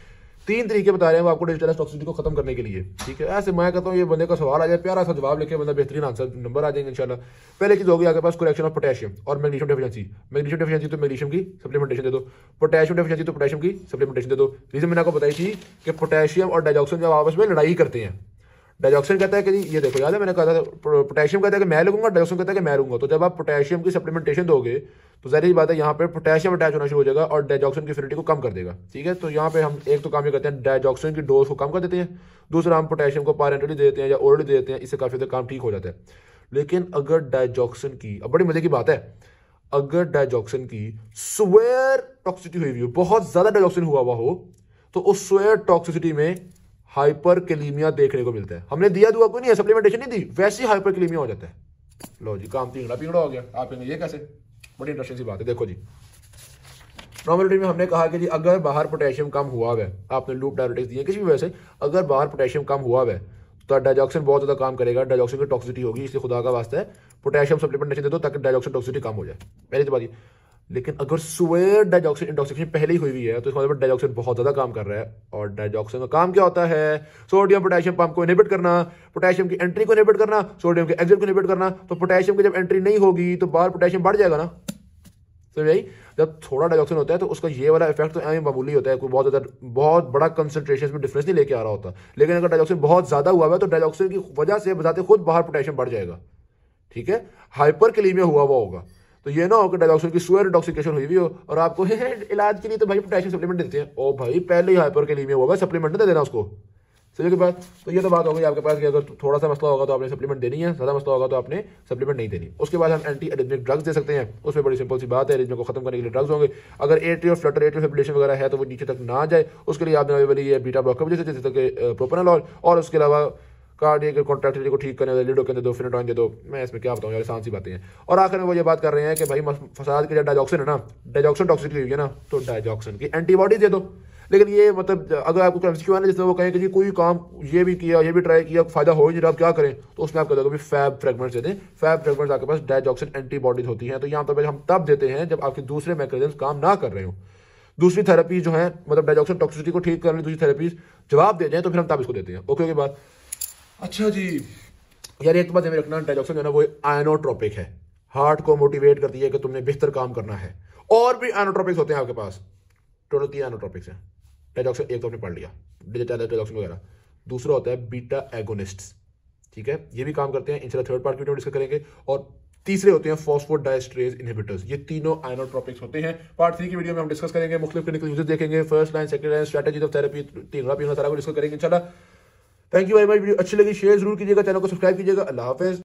तीन तरीके बता रहे हैं आपको डिजिटल टॉक्सिसिटी को खत्म करने के लिए ठीक है ऐसे मैं कहता हूँ ये बंदे का सवाल आ जाए प्यारा सा जवाब लेके बंदा बेहतरीन आंसर नंबर आ जाएंगे इंशाल्लाह पहले चीज़ होगी आपके पास कुरेक्शन ऑफ पोटेशियम और मैग्नीशियम डेफिशिएंसी मैग्नीशियम डेफिशिएंसी तो मैग्नीशियम की सप्लीमेंटेशन दे दो पोटेशियम डेफिशिएंसी तो पोटेशियम की सप्लीमेंटेशन दे दो रीजन मैंने आपको बताई थी कि पोटेशियम और डाइजॉक्सन जब आपस में लड़ाई करते हैं डाइजॉक्सिन कहता है कि ये देखो याद है मैंने कहा था पोटेशियम कहता है कि मैं लूंगा डाइजॉक्सिन कहता है कि मैं लूंगा तो जब आप पोटेशियम की सप्लीमेंटेशन दोगे तो ही बात है यहाँ पर पोटेशियम अटैच होना शुरू हो जाएगा और डाइजॉक्सिन की फिनिटी को कम कर देगा ठीक है तो यहाँ पर हम एक तो काम ये करते हैं डाइजॉक्सिन की डोज को कम कर देते हैं दूसरा हम पोटेशियम को पारेंटली देते हैं या ओरली दे देते हैं इससे काफ़ी काम ठीक हो जाता है लेकिन अगर डाइजॉक्सिन की अब बड़ी मजे की बात है अगर डाइजॉक्सिन की स्वेयर टॉक्सिटी हुई हुई बहुत ज़्यादा डाइजॉक्सिन हुआ हुआ हो तो उस स्वेयर टॉक्सिसिटी में हाइपर हाइपरकेलीमिया देखने को मिलता है हमने दिया दुआ कोई नहीं है सप्लीमेंटेशन नहीं दी वैसे हाइपर हाइपरकेलीमिया हो जाता है लो जी काम पिंगड़ा पिंगड़ा हो गया आप ये कैसे बड़ी इंटरेस्टिंग सी बात है देखो जी नॉर्मल रूटीन में हमने कहा कि जी अगर बाहर पोटेशियम कम हुआ है आपने लूप डायरेटिक्स दिए किसी भी वजह से अगर बाहर पोटेशियम कम हुआ है तो डाइजॉक्सिन बहुत ज़्यादा काम करेगा डाइजॉक्सिन की टॉक्सिटी होगी इसलिए खुदा का वास्ता है पोटेशियम सप्लीमेंटेशन दे दो ताकि डाइजॉक्सिन टॉक्सिटी कम हो जाए पहली तो बात लेकिन अगर सुवेर डाइजॉक्सिन इंडॉक्सीशन पहले ही हुई हुई है तो इसका मतलब डाइजॉक्सिन बहुत ज़्यादा काम कर रहा है और डाइजॉक्सिन का काम क्या होता है सोडियम पोटेशियम पंप को इनिबिट करना पोटेशियम की एंट्री को इनिबिट करना सोडियम के एग्जिट को इनिबिट करना तो पोटेशियम की जब एंट्री नहीं होगी तो बाहर पोटेशियम बढ़ जाएगा ना समझ भाई जब थोड़ा डाइजॉक्सिन होता है तो उसका ये वाला इफेक्ट तो एम मामूली होता है कोई बहुत ज़्यादा बहुत बड़ा कंसेंट्रेशन में डिफरेंस नहीं लेके आ रहा होता लेकिन अगर डाइजॉक्सिन बहुत ज़्यादा हुआ है तो डाइजॉक्सिन की वजह से बताते खुद बाहर पोटेशियम बढ़ जाएगा ठीक है हाइपर के लिए हुआ हुआ होगा तो ये ना हो कि की सुअर इंटॉक्सिकेशन हुई हो और आपको हे, हे इलाज के लिए तो भाई पोटेशियम सप्लीमेंट देते हैं ओ भाई पहले ही हाइपर के लिए होगा सप्लीमेंट दे देना उसको सही के बात तो ये तो बात होगी आपके पास कि अगर थोड़ा सा मसला होगा तो आपने सप्लीमेंट देनी है ज़्यादा मसला होगा तो आपने सप्लीमेंट नहीं देनी उसके बाद हम एंटी एरिथमिक ड्रग्स दे सकते हैं उसमें बड़ी सिंपल सी बात है एरिथमिक को खत्म करने के लिए ड्रग्स होंगे अगर और फ्लटर एट्री फिब्रिलेशन वगैरह है तो वो नीचे तक ना जाए उसके लिए आपने वाली ये बीटा ब्लॉकर जैसे जैसे तक प्रोपेनालॉल और उसके अलावा कार्डियक कॉन्ट्रैक्टर को ठीक करने लीडो के अंदर दो फिनोटॉइन दे दो मैं इसमें क्या बताऊँ यार आसान सी बातें हैं और आखिर में वो ये बात कर रहे हैं कि भाई फसाद की जो डाइजॉक्सन है ना डायजॉक्सन टॉक्सिक हुई है ना तो डायजॉक्सन की एंटीबॉडी दे दो लेकिन ये मतलब अगर आपको क्यू क्यों जिसमें वो कहें कि जी कोई काम ये भी किया ये भी ट्राई किया फायदा हो ही नहीं आप क्या करें तो उसमें आप कह दोगे फैब फ्रेगमेंट्स दे दें फैब फ्रेगमेंट्स आपके पास डायजॉक्सन एंटीबॉडीज होती हैं तो यहाँ पर हम तब देते हैं जब आपके दूसरे मैकेनिज्म काम ना कर रहे हो दूसरी थेरेपी जो है मतलब डायजॉक्सन टॉक्सिसिटी को ठीक करने दूसरी थेरेपीज जवाब दे दें तो फिर हम तब इसको देते हैं ओके ओके बात अच्छा जी यार एक बात मेरे रखना इंटेलेक्शन जो है ना वो आयनोट्रॉपिक है हार्ट को मोटिवेट करती है कि तुमने बेहतर काम करना है और भी एनोट्रॉपिक्स होते हैं आपके पास टोटल तीन एनोट्रॉपिक्स हैं टेजॉक्सन एक तो हमने पढ़ लिया डिजिटल टेजॉक्सन वगैरह दूसरा होता है बीटा एगोनिस्ट्स ठीक है ये भी काम करते हैं इंशाल्लाह थर्ड पार्ट की डिस्कस करेंगे और तीसरे होते हैं फॉस्फोड डायस्ट्रेज इनहिबिटर्स ये तीनों आयनोट्रॉपिक्स होते हैं पार्ट थ्री की वीडियो में हम डिस्कस करेंगे मुख्य क्लिनिकल यूजेस देखेंगे first line second line strategies of therapy तीन सारा को डिस्कस करेंगे इंशाल्लाह thank you very much video अच्छी लगी शेयर जरूर कीजिएगा चैनल को सब्सक्राइब कीजिएगा अल्लाह हाफिज़